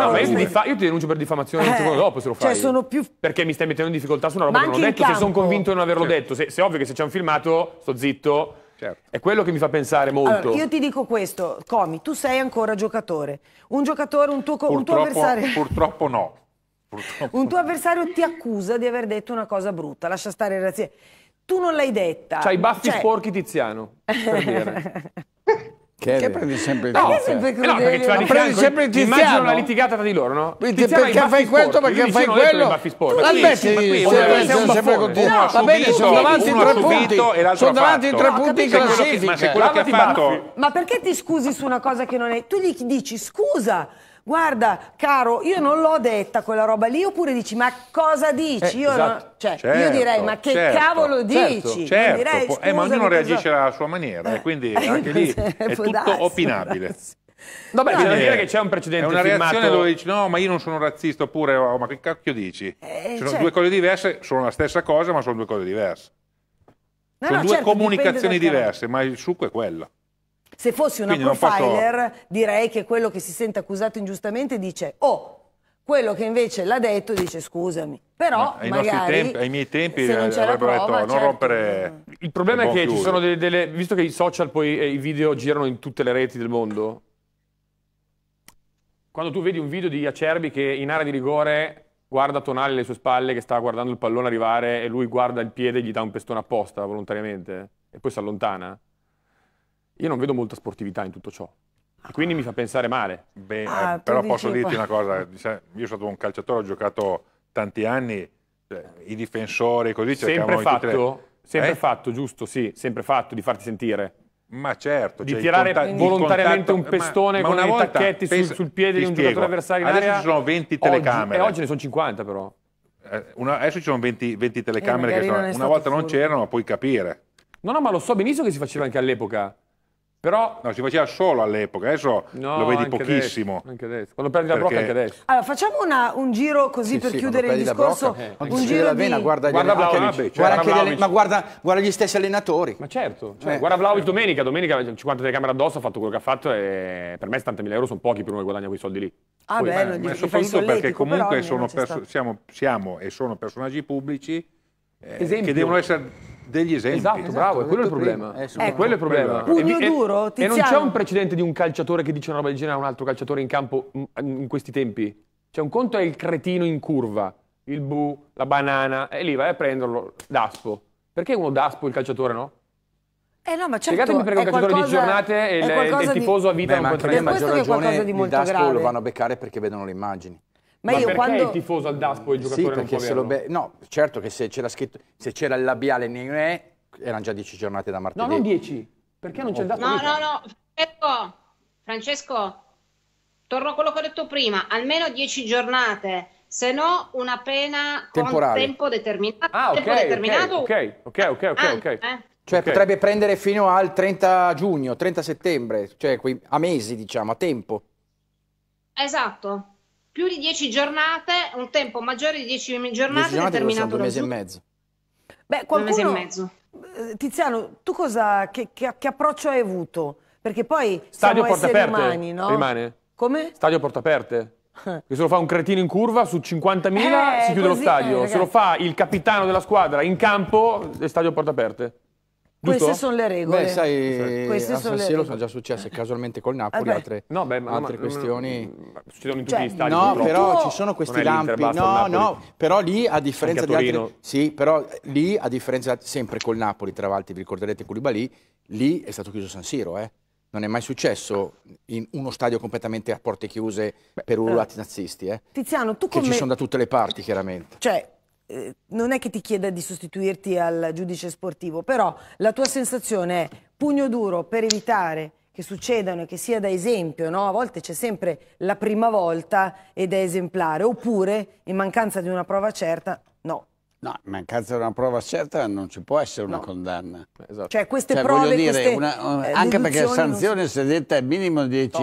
di... Io ti denuncio per diffamazione eh, un secondo dopo se lo cioè, fai. Cioè sono più... Perché mi stai mettendo in difficoltà su una roba che non ho detto, se sono convinto di non averlo certo. detto. Se, se è ovvio che se c'è un filmato, sto zitto Certo. È quello che mi fa pensare molto. Allora, io ti dico questo, Comi, tu sei ancora giocatore. Un giocatore, un tuo, un tuo avversario... Purtroppo no. Purtroppo un tuo avversario ti accusa di aver detto una cosa brutta, lascia stare il razzismo. Tu non l'hai detta. C'hai i baffi cioè... sporchi Tiziano, per dire. Che prendi sempre no, tizia? No, eh, no perché c'è prendi sempre Tiziano. Immagino una litigata tra di loro, no? Perché, perché fai questo, perché fai quello? Alberti, siamo sempre con Va bene, sono davanti tre punti. Sono davanti tre punti in classifica. Ma perché ti scusi su una cosa che non è? Tu gli dici scusa guarda caro io non l'ho detta quella roba lì oppure dici ma cosa dici? Eh, io, esatto. no, cioè, certo, io, direi ma che certo, cavolo certo, dici? Certo, direi, eh, ma ognuno reagisce alla sua maniera e eh, eh, quindi anche lì è tutto opinabile. Vabbè, bisogna eh, dire che c'è un precedente. È una filmato... reazione dove dici: No, ma io non sono razzista, oppure oh, ma che cacchio dici? Eh, sono cioè... due cose diverse, sono la stessa cosa, ma sono due cose diverse. No, sono no, due certo, comunicazioni diverse, ma il succo è quello. Se fossi una Quindi profiler fatto... direi che quello che si sente accusato ingiustamente dice oh, quello che invece l'ha detto dice scusami. Però Ma magari tempi, ai miei tempi avrebbero prova, detto certo. non rompere. Il problema è che chiuso. ci sono delle, delle, visto che i social poi eh, i video girano in tutte le reti del mondo. Quando tu vedi un video di Acerbi che in area di rigore guarda Tonali alle sue spalle che sta guardando il pallone arrivare e lui guarda il piede e gli dà un pestone apposta volontariamente e poi si allontana. Io non vedo molta sportività in tutto ciò. E quindi mi fa pensare male. Beh, ah, eh, però posso dirti una cosa, io sono stato un calciatore, ho giocato tanti anni, cioè, i difensori così sempre fatto, le... sempre eh? fatto, giusto, sì, sempre fatto di farti sentire. Ma certo, di cioè tirare contatto, volontariamente contatto, un pestone ma, ma con i tacchetti pensa, sul, sul, piede di un giocatore avversario in adesso ci sono 20 telecamere. Oggi, eh, e oggi ne sono 50 però. Eh, una, adesso ci sono 20, 20 eh, telecamere che sono, una volta fuori. non c'erano, ma puoi capire. No, no, ma lo so benissimo che si faceva anche all'epoca. Però no, si faceva solo all'epoca, adesso no, lo vedi pochissimo. Adesso, adesso. Quando perdi la brocca Perché... anche adesso. Allora, facciamo una, un giro così sì, per sì, chiudere il discorso. Brocca, eh. Un giro la vena, di... guarda, Blau, guarda, Blauvic, guarda, guarda ma guarda, guarda, gli stessi allenatori. Ma certo, cioè, eh. guarda Vlaovic domenica, domenica 50 telecamere addosso, ha fatto quello che ha fatto e per me 70.000 euro sono pochi per uno che guadagna quei soldi lì. Ah, Poi, bello, ma, soprattutto perché comunque sono siamo, siamo e sono personaggi pubblici eh, che devono essere degli esempi. Esatto, esatto bravo, eh, quello il problema. Eh, ecco, quello è il problema. Pugno e, duro, Tiziano. E non c'è un precedente di un calciatore che dice una roba del genere a un altro calciatore in campo mm, mm, in questi tempi. Cioè un conto è il cretino in curva, il bu, la banana, e lì vai a prenderlo, daspo. Perché uno daspo il calciatore no? Eh no, ma certo, Spiegatemi perché un calciatore di giornate e il, il tifoso di... a vita Beh, non può trarre. Ma anche a maggior ragione il daspo grave. lo vanno a beccare perché vedono le immagini. Ma, ma io quando... il tifoso al Daspo il giocatore sì, non può se lo be... No, certo che se c'era scritto, se c'era il labiale nei re, erano già 10 giornate da martedì. No, non 10. Perché non c'è il Daspo? No, no, no, Francesco, Francesco, torno a quello che ho detto prima, almeno 10 giornate, se no una pena Temporale. con tempo determinato. Ah, ok, tempo determinato, ok, ok, ok, ok. Ah, okay, Eh? Cioè okay. potrebbe prendere fino al 30 giugno, 30 settembre, cioè a mesi diciamo, a tempo. Esatto più di 10 giornate, un tempo maggiore di 10 giornate, giornate determinato due mese e mezzo. Beh, qualcuno... Due e mezzo. Eh, Tiziano, tu cosa, che, che, che approccio hai avuto? Perché poi Stadio siamo esseri aperte. umani, no? Rimane? Come? Stadio porta aperte. Che se lo fa un cretino in curva su 50.000 eh, si chiude lo stadio. È, eh, se lo fa il capitano della squadra in campo, è stadio porta aperte. Giusto? Queste sono le regole. Beh, sai, esatto. Queste a San Siro sono già successe eh. casualmente col eh Napoli, altre, no, beh, ma, altre ma, questioni. Ma, succedono in tutti cioè, gli stadi. No, però tu... ci sono questi lampi. No, no, però lì a differenza di altri. Sì, però lì a differenza sempre col Napoli, tra l'altro, vi ricorderete Koulibaly, lì è stato chiuso San Siro, eh. Non è mai successo in uno stadio completamente a porte chiuse per urlati eh. nazisti. Eh? Tiziano, tu come... Che ci sono da tutte le parti, chiaramente. Cioè, eh, non è che ti chieda di sostituirti al giudice sportivo, però la tua sensazione è pugno duro per evitare che succedano e che sia da esempio, no? a volte c'è sempre la prima volta ed è esemplare, oppure in mancanza di una prova certa, no. No, in mancanza di una prova certa non ci può essere una no. condanna. Esatto. Cioè queste cioè, prove, dire, queste, una, eh, anche perché la sanzione, si... se detta è minimo 10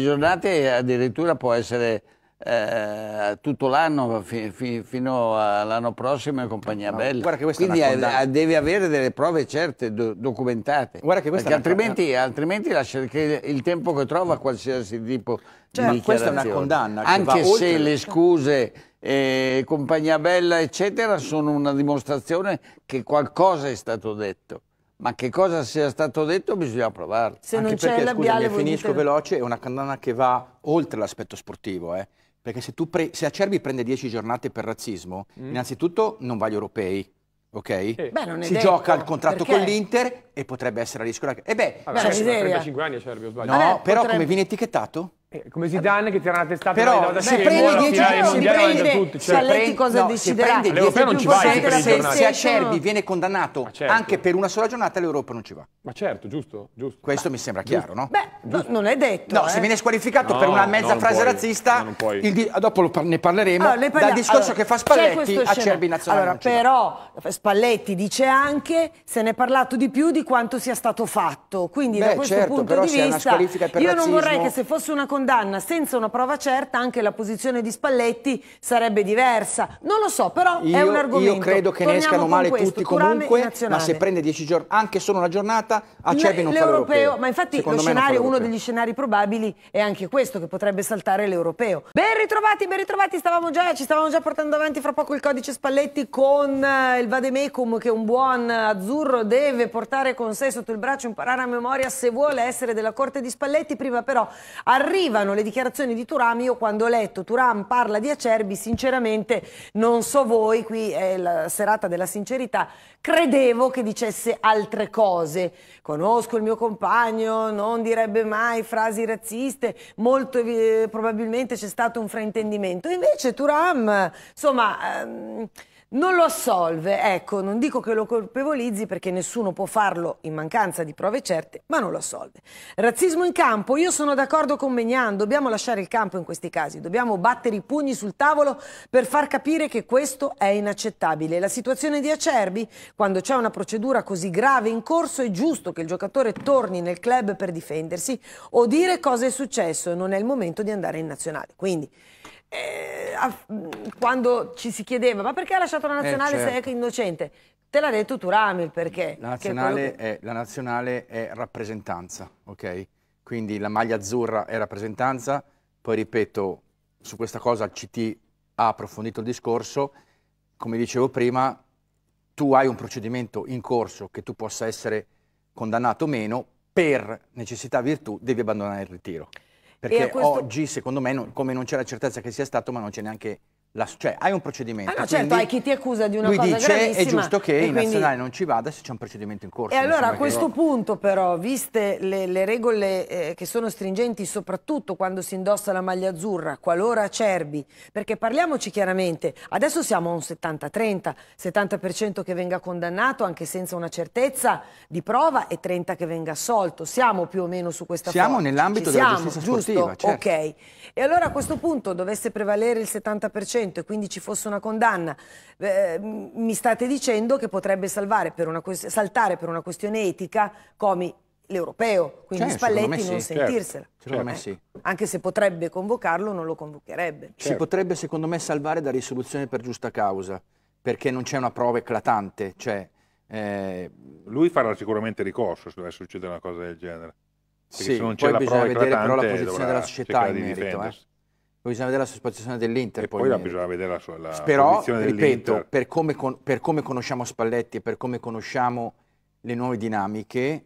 giornate, addirittura può essere eh, tutto l'anno fi, fi, fino all'anno prossimo e compagnia no, bella. Quindi a, eh, devi avere delle prove certe, do, documentate. Perché altrimenti, altrimenti lascia il tempo che trova qualsiasi tipo cioè, di questa è una condanna. Anche se oltre... le scuse E eh, compagnia bella eccetera sono una dimostrazione che qualcosa è stato detto ma che cosa sia stato detto bisogna provarlo. Se Anche non perché, Scusami, finisco veloce, è una condanna che va oltre l'aspetto sportivo, eh. Perché se, tu pre- se Acerbi prende 10 giornate per razzismo, mm. innanzitutto non va agli europei. Ok? Sì. Beh, si detto, gioca il contratto perché? con l'Inter e potrebbe essere a rischio. E eh beh, Vabbè, cioè, 35 anni Acerbi, ho sbagliato. No, Vabbè, però potrebbe... come viene etichettato? Eh, come Zidane che tira la testata però da certo. se prendi 10 giorni se prendi cioè, cosa no, deciderà l'europeo non ci va se, se, se certo. Acerbi viene condannato certo. anche per una sola giornata l'Europa non ci va ma certo giusto, giusto. questo ma, mi sembra giusto. chiaro no? beh giusto. non è detto no eh. se viene squalificato no, per una mezza no, frase puoi. razzista di, dopo par ne parleremo allora, parla dal discorso allora, che fa Spalletti Acerbi nazionale però Spalletti dice anche se ne è parlato di più di quanto sia stato fatto quindi da questo certo, punto di vista io non vorrei che se fosse una condanna condanna senza una prova certa anche la posizione di Spalletti sarebbe diversa. Non lo so, però io, è un argomento. Io credo che Torniamo ne escano male questo, tutti comunque, ma se prende 10 giorni, anche solo una giornata, Acerbi non fa l'europeo. Ma infatti scenario, uno degli scenari probabili è anche questo, che potrebbe saltare l'europeo. Ben ritrovati, ben ritrovati, stavamo già, ci stavamo già portando avanti fra poco il codice Spalletti con eh, il Vademecum che un buon azzurro deve portare con sé sotto il braccio, imparare a memoria se vuole essere della corte di Spalletti, prima però arriva arrivano le dichiarazioni di Turam, io quando ho letto Turam parla di Acerbi, sinceramente non so voi, qui è la serata della sincerità, credevo che dicesse altre cose. Conosco il mio compagno, non direbbe mai frasi razziste, molto eh, probabilmente c'è stato un fraintendimento. Invece Turam, insomma... Ehm, non lo assolve, ecco, non dico che lo colpevolizzi perché nessuno può farlo in mancanza di prove certe, ma non lo assolve. Razzismo in campo, io sono d'accordo con Megnan, dobbiamo lasciare il campo in questi casi, dobbiamo battere i pugni sul tavolo per far capire che questo è inaccettabile. La situazione di Acerbi, quando c'è una procedura così grave in corso, è giusto che il giocatore torni nel club per difendersi o dire cosa è successo, non è il momento di andare in nazionale. Quindi eh, quando ci si chiedeva ma perché ha lasciato la eh, nazionale eh, certo. se è innocente? Te l'ha detto Turami perché? La nazionale, che... è, la nazionale è rappresentanza, ok? Quindi la maglia azzurra è rappresentanza, poi ripeto, su questa cosa il CT ha approfondito il discorso, come dicevo prima, tu hai un procedimento in corso che tu possa essere condannato o meno, per necessità virtù devi abbandonare il ritiro. Perché oggi, secondo me, non, come non c'è la certezza che sia stato, ma non c'è neanche la, cioè hai un procedimento. Ah no, certo, hai chi ti accusa di una lui cosa dice, è giusto che quindi... in nazionale non ci vada se c'è un procedimento in corso. E allora a questo che... punto però, viste le, le regole eh, che sono stringenti soprattutto quando si indossa la maglia azzurra, qualora acerbi, perché parliamoci chiaramente, adesso siamo a un 70-30, 70%, 70 che venga condannato anche senza una certezza di prova e 30% che venga assolto. Siamo più o meno su questa Siamo nell'ambito della siamo, giustizia sportiva, Certo. Ok. E allora a questo punto dovesse prevalere il 70%, 200 e quindi ci fosse una condanna, eh, mi state dicendo che potrebbe per saltare per una questione etica Comi l'europeo, quindi cioè, Spalletti non sì, sentirsela. Certo. Eh, sì. Anche se potrebbe convocarlo, non lo convocherebbe. Certo. Si potrebbe, secondo me, salvare da risoluzione per giusta causa, perché non c'è una prova eclatante. Cioè, eh... Lui farà sicuramente ricorso se dovesse succedere una cosa del genere. Perché sì, se non c'è la prova eclatante, però la posizione della società in merito. Eh? bisogna vedere la sospensione dell'Inter. E poi, poi la bisogna vedere la, la Però, ripeto, per come, con, per come, conosciamo Spalletti e per come conosciamo le nuove dinamiche,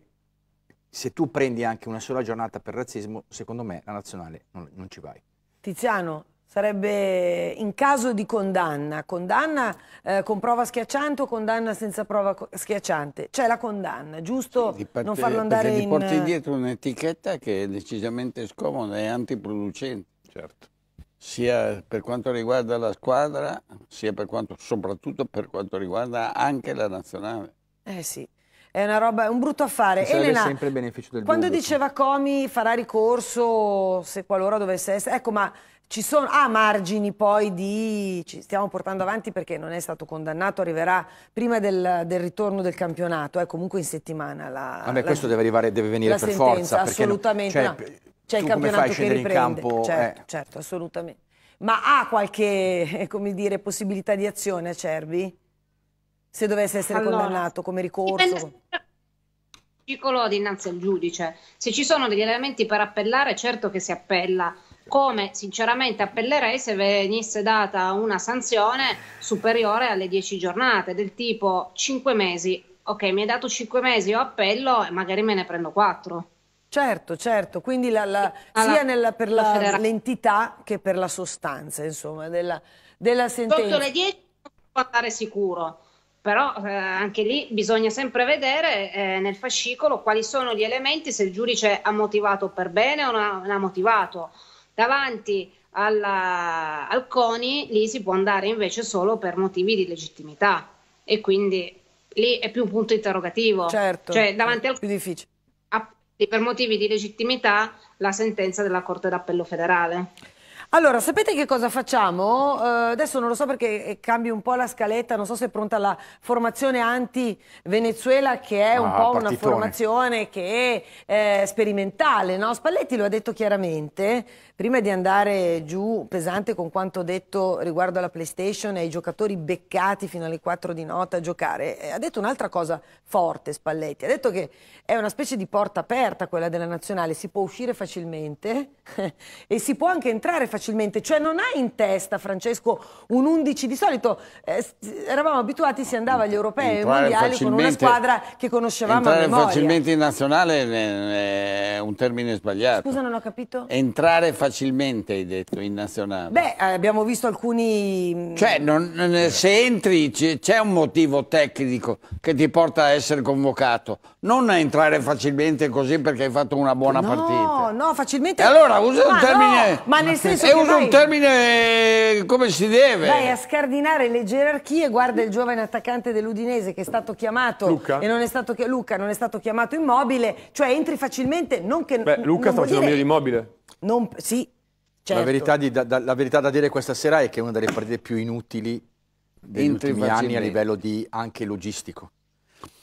se tu prendi anche una sola giornata per razzismo, secondo me la nazionale non, non ci vai. Tiziano, sarebbe in caso di condanna, condanna eh, con prova schiacciante o condanna senza prova schiacciante? C'è cioè la condanna, giusto sì, parte, non farlo andare in... Ti porti indietro un'etichetta che è decisamente scomoda e antiproducente. Certo sia per quanto riguarda la squadra, sia per quanto, soprattutto per quanto riguarda anche la nazionale. Eh sì, è una roba, un brutto affare. Elena, sempre il beneficio del quando pubblico. diceva Comi farà ricorso se qualora dovesse essere, ecco ma ci sono, ha ah, margini poi di, ci stiamo portando avanti perché non è stato condannato, arriverà prima del, del ritorno del campionato, è comunque in settimana la... Vabbè, la, questo deve, arrivare, deve venire per sentenza, forza. Assolutamente. No, cioè, no. C'è cioè, il campionato che riprende. Campo, certo, eh. certo, assolutamente. Ma ha qualche, eh, dire, possibilità di azione a Cervi? Se dovesse essere allora, condannato come ricorso? Piccolo dinanzi al giudice. Se ci sono degli elementi per appellare, certo che si appella come sinceramente appellerei se venisse data una sanzione superiore alle 10 giornate, del tipo 5 mesi. Ok, mi hai dato 5 mesi, io appello e magari me ne prendo 4. Certo, certo, quindi la, la, alla, sia nella, per l'entità che per la sostanza, insomma, della, della sentenza. Sotto le 10 non può andare sicuro, però eh, anche lì bisogna sempre vedere eh, nel fascicolo quali sono gli elementi, se il giudice ha motivato per bene o non ha motivato. Davanti alla, al CONI lì si può andare invece solo per motivi di legittimità e quindi lì è più un punto interrogativo. Certo, cioè, davanti al... più difficile per motivi di legittimità la sentenza della Corte d'Appello federale. Allora, sapete che cosa facciamo? Uh, adesso non lo so perché eh, cambi un po' la scaletta, non so se è pronta la formazione anti-Venezuela, che è un ah, po' partitone. una formazione che è eh, sperimentale, no? Spalletti lo ha detto chiaramente, prima di andare giù pesante con quanto detto riguardo alla PlayStation e ai giocatori beccati fino alle 4 di notte a giocare, eh, ha detto un'altra cosa forte Spalletti, ha detto che è una specie di porta aperta quella della nazionale, si può uscire facilmente e si può anche entrare facilmente facilmente, cioè non ha in testa Francesco un 11 di solito, eh, eravamo abituati, si andava agli europei e ai mondiali con una squadra che conoscevamo entrare a memoria. facilmente in nazionale è un termine sbagliato. Scusa non ho capito? Entrare facilmente hai detto in nazionale. Beh abbiamo visto alcuni... Mm, cioè non, se entri c'è un motivo tecnico che ti porta a essere convocato, non entrare facilmente così perché hai fatto una buona no, partita. No, no, facilmente... E allora usa un termine... No, ma nel senso e uso vai, un termine come si deve. Vai a scardinare le gerarchie, guarda il giovane attaccante dell'Udinese che è stato chiamato Luca. e non è stato, Luca non è stato chiamato immobile, cioè entri facilmente, non che... Beh, Luca sta facendo meglio di immobile. Non, sì, certo. la, verità di, da, da, la verità da dire questa sera è che è una delle partite più inutili degli entri ultimi anni a livello di, anche logistico,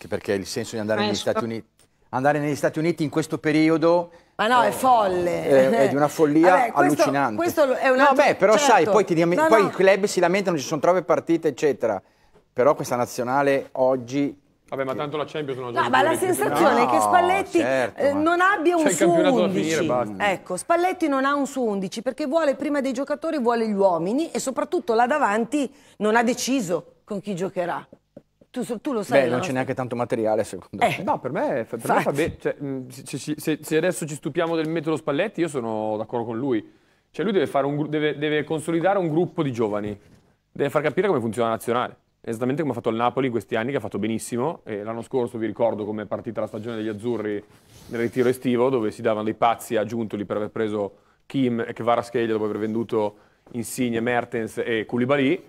perché il senso di andare negli Stati Uniti andare negli Stati Uniti in questo periodo ma no, è eh, folle. È, è di una follia Vabbè, questo, allucinante. Questo è un altro, no, beh, però certo. sai, poi, ti, no, poi no. i club si lamentano, ci sono troppe partite, eccetera. Però questa nazionale oggi Vabbè, ma tanto la Champions non ha giocato. No, ma la sensazione no, è che Spalletti certo, eh, non abbia un su 11. Finire, ecco, Spalletti non ha un su 11 perché vuole prima dei giocatori, vuole gli uomini e soprattutto là davanti non ha deciso con chi giocherà. Tu, tu, lo sai. Beh, non c'è neanche tanto materiale, secondo eh. me. No, per me, per me fa bene. Cioè, mm, se, se, se, adesso ci stupiamo del metodo Spalletti, io sono d'accordo con lui. Cioè, lui deve, un, deve, deve, consolidare un gruppo di giovani, deve far capire come funziona la nazionale. Esattamente come ha fatto il Napoli in questi anni, che ha fatto benissimo. E l'anno scorso vi ricordo come è partita la stagione degli Azzurri nel ritiro estivo, dove si davano dei pazzi a Giuntoli per aver preso Kim e Kvaraskeglia dopo aver venduto Insigne, Mertens e Koulibaly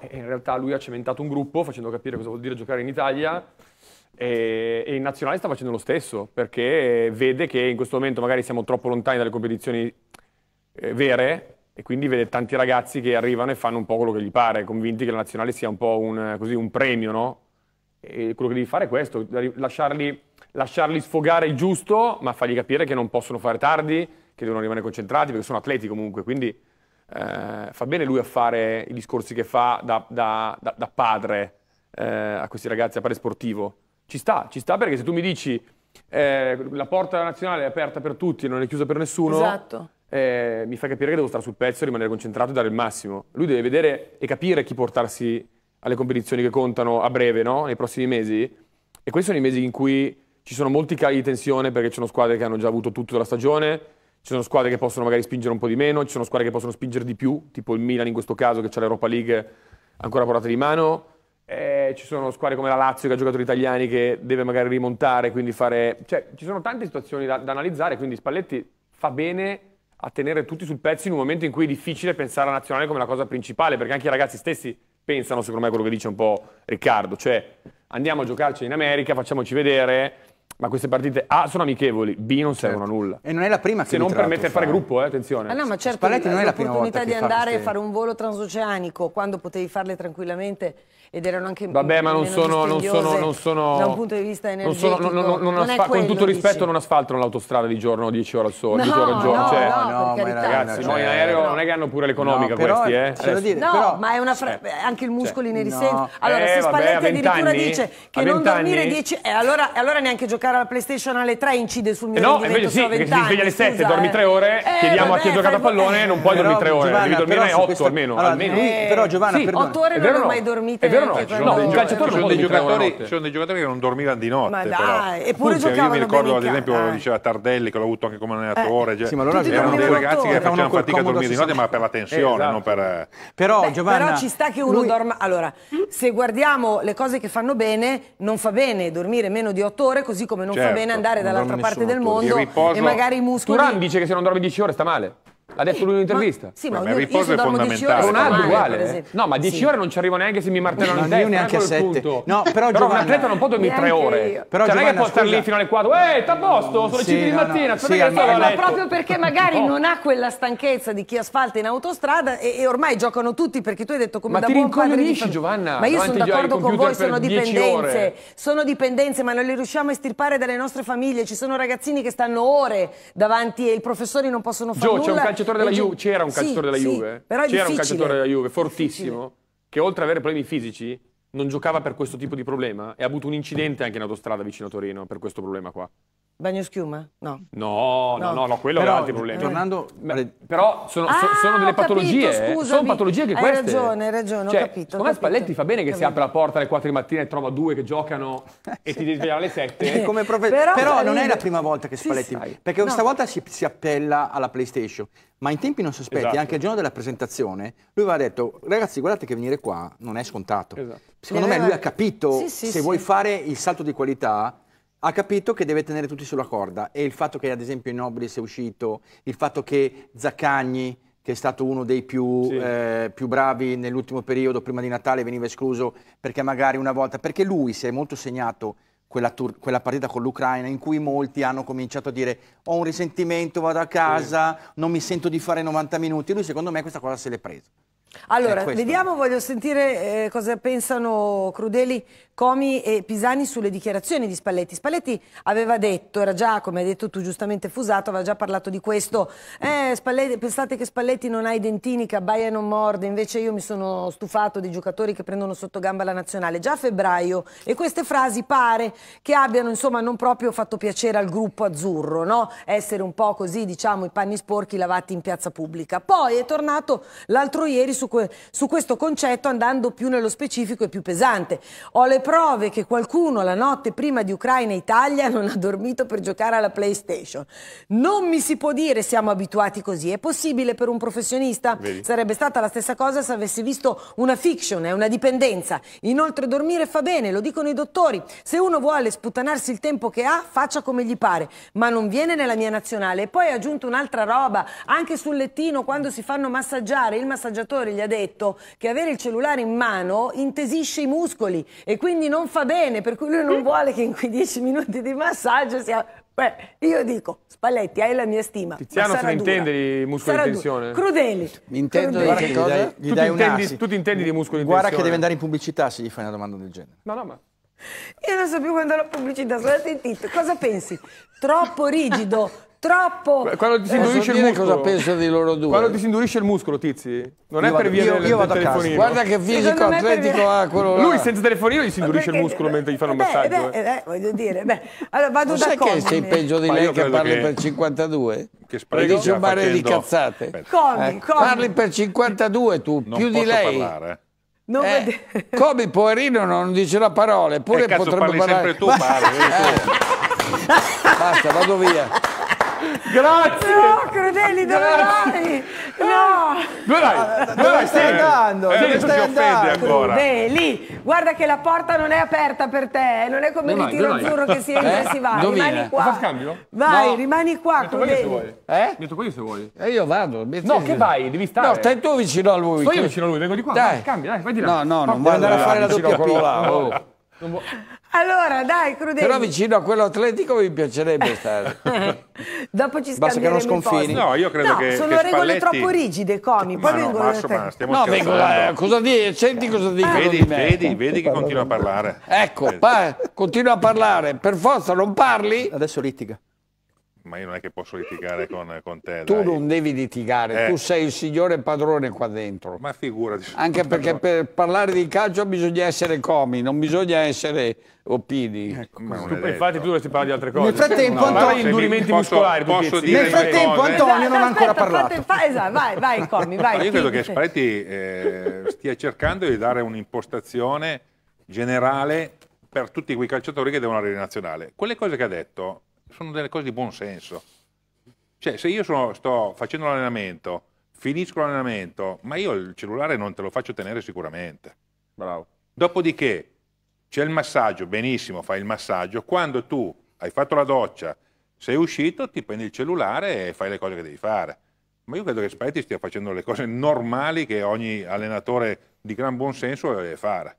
e in realtà lui ha cementato un gruppo facendo capire cosa vuol dire giocare in Italia e, e in nazionale sta facendo lo stesso perché vede che in questo momento magari siamo troppo lontani dalle competizioni eh, vere e quindi vede tanti ragazzi che arrivano e fanno un po' quello che gli pare, convinti che la nazionale sia un po' un, così, un premio, no? E quello che devi fare è questo, lasciarli, lasciarli sfogare il giusto, ma fargli capire che non possono fare tardi, che devono rimanere concentrati, perché sono atleti comunque, quindi eh, fa bene lui a fare i discorsi che fa da, da, da, da padre eh, a questi ragazzi, a padre sportivo. Ci sta, ci sta perché se tu mi dici eh, la porta nazionale è aperta per tutti e non è chiusa per nessuno, esatto. Eh, mi fa capire che devo stare sul pezzo, rimanere concentrato e dare il massimo. Lui deve vedere e capire chi portarsi alle competizioni che contano a breve, no? nei prossimi mesi. E questi sono i mesi in cui ci sono molti cali di tensione perché ci sono squadre che hanno già avuto tutto la stagione, ci sono squadre che possono magari spingere un po' di meno, ci sono squadre che possono spingere di più, tipo il Milan in questo caso che ha l'Europa League ancora portata di mano. Eh, ci sono squadre come la Lazio che ha giocatori italiani che deve magari rimontare, quindi fare... Cioè, ci sono tante situazioni da, da analizzare, quindi Spalletti fa bene a tenere tutti sul pezzo in un momento in cui è difficile pensare alla nazionale come la cosa principale, perché anche i ragazzi stessi pensano, secondo me, quello che dice un po' Riccardo, cioè andiamo a giocarci in America, facciamoci vedere, ma queste partite A sono amichevoli, B non certo. servono certo. a nulla. E non è la prima che Se non permette di fare gruppo, eh, attenzione. Ah, no, ma certo, Spalletti non è la prima volta di andare a fare un volo transoceanico quando potevi farle tranquillamente ed erano anche Vabbè, ma non sono, non sono, non sono da un punto di vista energetico. Non sono, non, non, non, non asfal- quello, con tutto rispetto dici. non asfaltano l'autostrada di giorno 10 ore al sole, no, ore al giorno, no, cioè, no, no, carità, ragazzi, cioè, in aereo non è che hanno pure l'economica questi, eh. no, ma è una cioè, eh, anche il muscolo cioè, inerisente. Allora, eh, se Spalletti vabbè, addirittura dice che non dormire 10 e eh, allora allora neanche giocare giocare alla PlayStation alle 3 incide sul mio eh no, invece sì, perché ti sveglia alle 7, scusa, dormi 3 eh. ore, eh, chiediamo vabbè, a chi ha giocato a pallone, non puoi dormire 3 ore, devi dormire 8 questa... almeno. Allora, almeno. Eh, però Giovanna, sì, perdone. 8 ore non ho mai dormito. È vero no, ci sono dei giocatori che non dormivano di notte. Ma dai, eppure giocavano Io mi ricordo ad esempio, lo eh. diceva Tardelli, che l'ho avuto anche come allenatore, eh, cioè, erano dei ragazzi che facevano fatica a dormire di notte, ma per la tensione, esatto. non per... Però Giovanna... Però ci sta che uno dorma... Allora, se guardiamo le cose che fanno bene, non fa bene dormire meno di 8 ore, così come come non certo, fa bene andare dall'altra parte del mondo e magari i muscoli... Turan dice che se non dormi 10 ore sta male. L'ha detto lui in eh, un'intervista. Sì, ma, sì, ma, ma io, riposo io è fondamentale. Ronaldo uguale. Eh? No, ma 10 sì. ore non ci arrivo neanche se mi martellano in testa. Io neanche a 7. No, però, però un atleta non può dormire 3 ore. Però cioè, Giovanna, non è che può scusa. star lì fino alle 4. Eh, t'ha posto, sono sì, le 5 di no, mattina. No, sì, allora. eh, ma proprio perché magari non ha quella stanchezza di chi asfalta in autostrada e, e ormai giocano tutti perché tu hai detto come ma da buon padre di Giovanna. Ma io sono d'accordo con voi, sono dipendenze. Sono dipendenze, ma non le riusciamo a estirpare dalle nostre famiglie. Ci sono ragazzini che stanno ore davanti e i professori non possono fare nulla calciatore della Juve, c'era un calciatore della Juve, c'era un calciatore della Juve fortissimo, che oltre ad avere problemi fisici, non giocava per questo tipo di problema e ha avuto un incidente anche in autostrada vicino a Torino per questo problema qua. Bagnoschiuma? No. No, no, no, no quello però, era altri problema. Tornando, beh, però sono, ah, sono delle patologie. Eh, capito, sono patologie che queste. Hai ragione, hai ragione. Cioè, ho capito. Secondo Spalletti fa bene che capito. si apra la porta alle 4 di mattina e trova due che giocano e ti sveglia alle 7. Eh, profe... però, però non è la prima volta che Spalletti. Sì, perché questa no. volta si, si, appella alla PlayStation. Ma in tempi non sospetti, esatto. anche il giorno della presentazione, lui aveva detto: ragazzi, guardate che venire qua non è scontato. Esatto. Secondo me lui ha capito sì, se vuoi fare il salto di qualità ha capito che deve tenere tutti sulla corda e il fatto che ad esempio Nobili sia uscito, il fatto che Zaccagni, che è stato uno dei più, sì. eh, più bravi nell'ultimo periodo, prima di Natale, veniva escluso perché magari una volta, perché lui si è molto segnato quella, tur- quella, partita con l'Ucraina in cui molti hanno cominciato a dire ho un risentimento, vado a casa, sì. non mi sento di fare 90 minuti. Lui secondo me questa cosa se l'è presa. Allora, vediamo, voglio sentire eh, cosa pensano Crudeli Comi e Pisani sulle dichiarazioni di Spalletti. Spalletti aveva detto, era già, come hai detto tu giustamente Fusato, aveva già parlato di questo, eh, Spalletti, pensate che Spalletti non ha i dentini, che abbaia non morde, invece io mi sono stufato dei giocatori che prendono sotto gamba la nazionale, già a febbraio, e queste frasi pare che abbiano insomma non proprio fatto piacere al gruppo azzurro, no? essere un po' così diciamo i panni sporchi lavati in piazza pubblica. Poi è tornato l'altro ieri su, que su, questo concetto andando più nello specifico e più pesante. Ho le prove che qualcuno la notte prima di Ucraina Italia non ha dormito per giocare alla PlayStation. Non mi si può dire siamo abituati così. È possibile per un professionista? Vedi. Sarebbe stata la stessa cosa se avessi visto una fiction, è una dipendenza. Inoltre dormire fa bene, lo dicono i dottori. Se uno vuole sputtanarsi il tempo che ha, faccia come gli pare, ma non viene nella mia nazionale. E poi ha aggiunto un'altra roba, anche sul lettino quando si fanno massaggiare, il massaggiatore gli ha detto che avere il cellulare in mano intesisce i muscoli e quindi quindi non fa bene, per cui lui non vuole che in quei dieci minuti di massaggio sia... Beh, io dico, Spalletti, hai la mia stima. Tiziano se ne intende di muscoli di tensione? Crudeli. Mi intendo Crudeli. di cosa? Gli dai, gli tu, ti intendi di muscoli di tensione? Guarda che deve andare in pubblicità se gli fai una domanda del genere. No, no, ma... Io non so più quando la pubblicità, sono sentito. Cosa pensi? Troppo rigido, troppo. Quando ti eh, indurisce il muscolo, cosa penso di loro due? Quando ti si indurisce il muscolo, Tizi, non io è per via io, del, io del telefonino. Guarda che fisico atletico ha quello là. Lui senza telefonino gli si indurisce il muscolo mentre gli fanno beh, un massaggio. Beh, eh. beh, voglio dire, beh, allora vado non da Cosmi. che sei peggio di lei che parli che... per 52? Che sprego dici un mare di cazzate. Eh, Comi, eh, Parli per 52 tu, più di lei. Parlare. Non eh, Kobe, poverino, non dice la parola, eppure potrebbe parlare. sempre tu, parli. Basta, vado via. Grazie! No, crudeli, dove vai? No! Dove vai? Ah, dove, dove vai? stai eh, andando? Eh, dove stai andando? Ancora. Credelli, guarda che la porta non è aperta per te, non è come il tiro azzurro che si entra e eh? si va. Dove Rimani qua. Fa scambio? Vai, no. rimani qua, metto Credelli. Eh? Quelli se vuoi. Eh? Metto quelli se vuoi. E io vado. No, che vai? Devi stare. No, stai tu vicino a lui. Sto io vicino a lui, vengo di qua. Dai. Vai, scambia, dai, vai di là. No, no, non vuoi andare a fare la doppia pila. Oh. Non allora, dai, Crudeli. Però vicino a quello atletico mi piacerebbe stare. Dopo ci Basta che non sconfini. No, io credo no, che sono che regole Spalletti... troppo rigide, Comi. Poi ma vengono no, Massimo, ma stiamo no, vengo, eh, cosa dici? Senti cosa dico Vedi, di vedi, vedi che continua a parlare. Ecco, pa continua a parlare. Per forza non parli? Adesso litiga ma io non è che posso litigare con, con te. Tu dai. non devi litigare, eh. tu sei il signore padrone qua dentro. Ma figurati. Anche perché padrone. per parlare di calcio bisogna essere comi, non bisogna essere opini. Ecco, tu, infatti tu dovresti parlare di altre cose. Nel frattempo, no, Antonio, indurimenti cioè, posso, muscolari. Posso nel frattempo Antonio non ha ancora parlato. Fate, esatto, vai, vai comi, vai. io credo che Spalletti eh, stia cercando di dare un'impostazione generale per tutti quei calciatori che devono andare in nazionale. Quelle cose che ha detto sono delle cose di buon senso. Cioè, se io sono, sto facendo l'allenamento, finisco l'allenamento, ma io il cellulare non te lo faccio tenere sicuramente. Bravo. Dopodiché c'è il massaggio, benissimo, fai il massaggio. Quando tu hai fatto la doccia, sei uscito, ti prendi il cellulare e fai le cose che devi fare. Ma io credo che Spalletti stia facendo le cose normali che ogni allenatore di gran buon senso deve fare.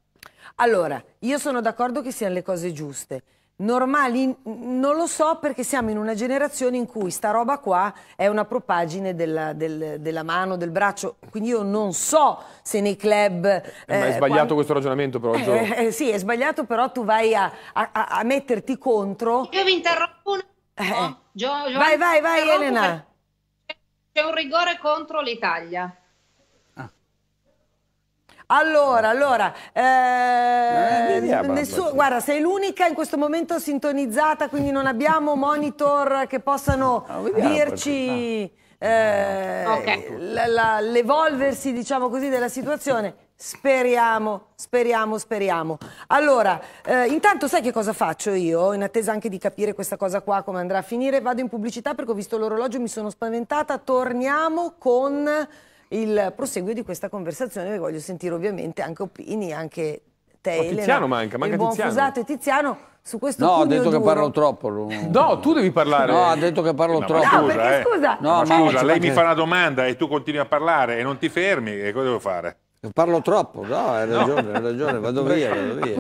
Allora, io sono d'accordo che siano le cose giuste normali non lo so perché siamo in una generazione in cui sta roba qua è una propagine della, del, della mano, del braccio, quindi io non so se nei club... Eh, eh, ma è eh, sbagliato quando... questo ragionamento però. Eh, eh, sì, è sbagliato però tu vai a, a, a metterti contro... Io vi interrompo un attimo. Eh, Gio, Gio, vai, vai, vai Elena. C'è un rigore contro l'Italia. Allora, allora, eh, eh, vediamo, nessuno, guarda, sei l'unica in questo momento sintonizzata, quindi non abbiamo monitor che possano no, dirci eh, okay. l'evolversi, diciamo così, della situazione. Speriamo, speriamo, speriamo. Allora, eh, intanto sai che cosa faccio io? In attesa anche di capire questa cosa qua, come andrà a finire, vado in pubblicità perché ho visto l'orologio, mi sono spaventata, torniamo con il proseguo di questa conversazione, vi voglio sentire ovviamente anche opini, anche te, oh, Elena, Tiziano manca, manca il buon Tiziano. Fusato Tiziano su questo No, ha detto duro. che parlo troppo. No, tu devi parlare. No, ha detto che parlo no, troppo. Scusa, no, perché eh. scusa. No, ma, scusa, lei mi fa una domanda e tu continui a parlare e non ti fermi, e cosa devo fare? Parlo troppo, no, hai ragione, no. hai ragione, vado via, vado via.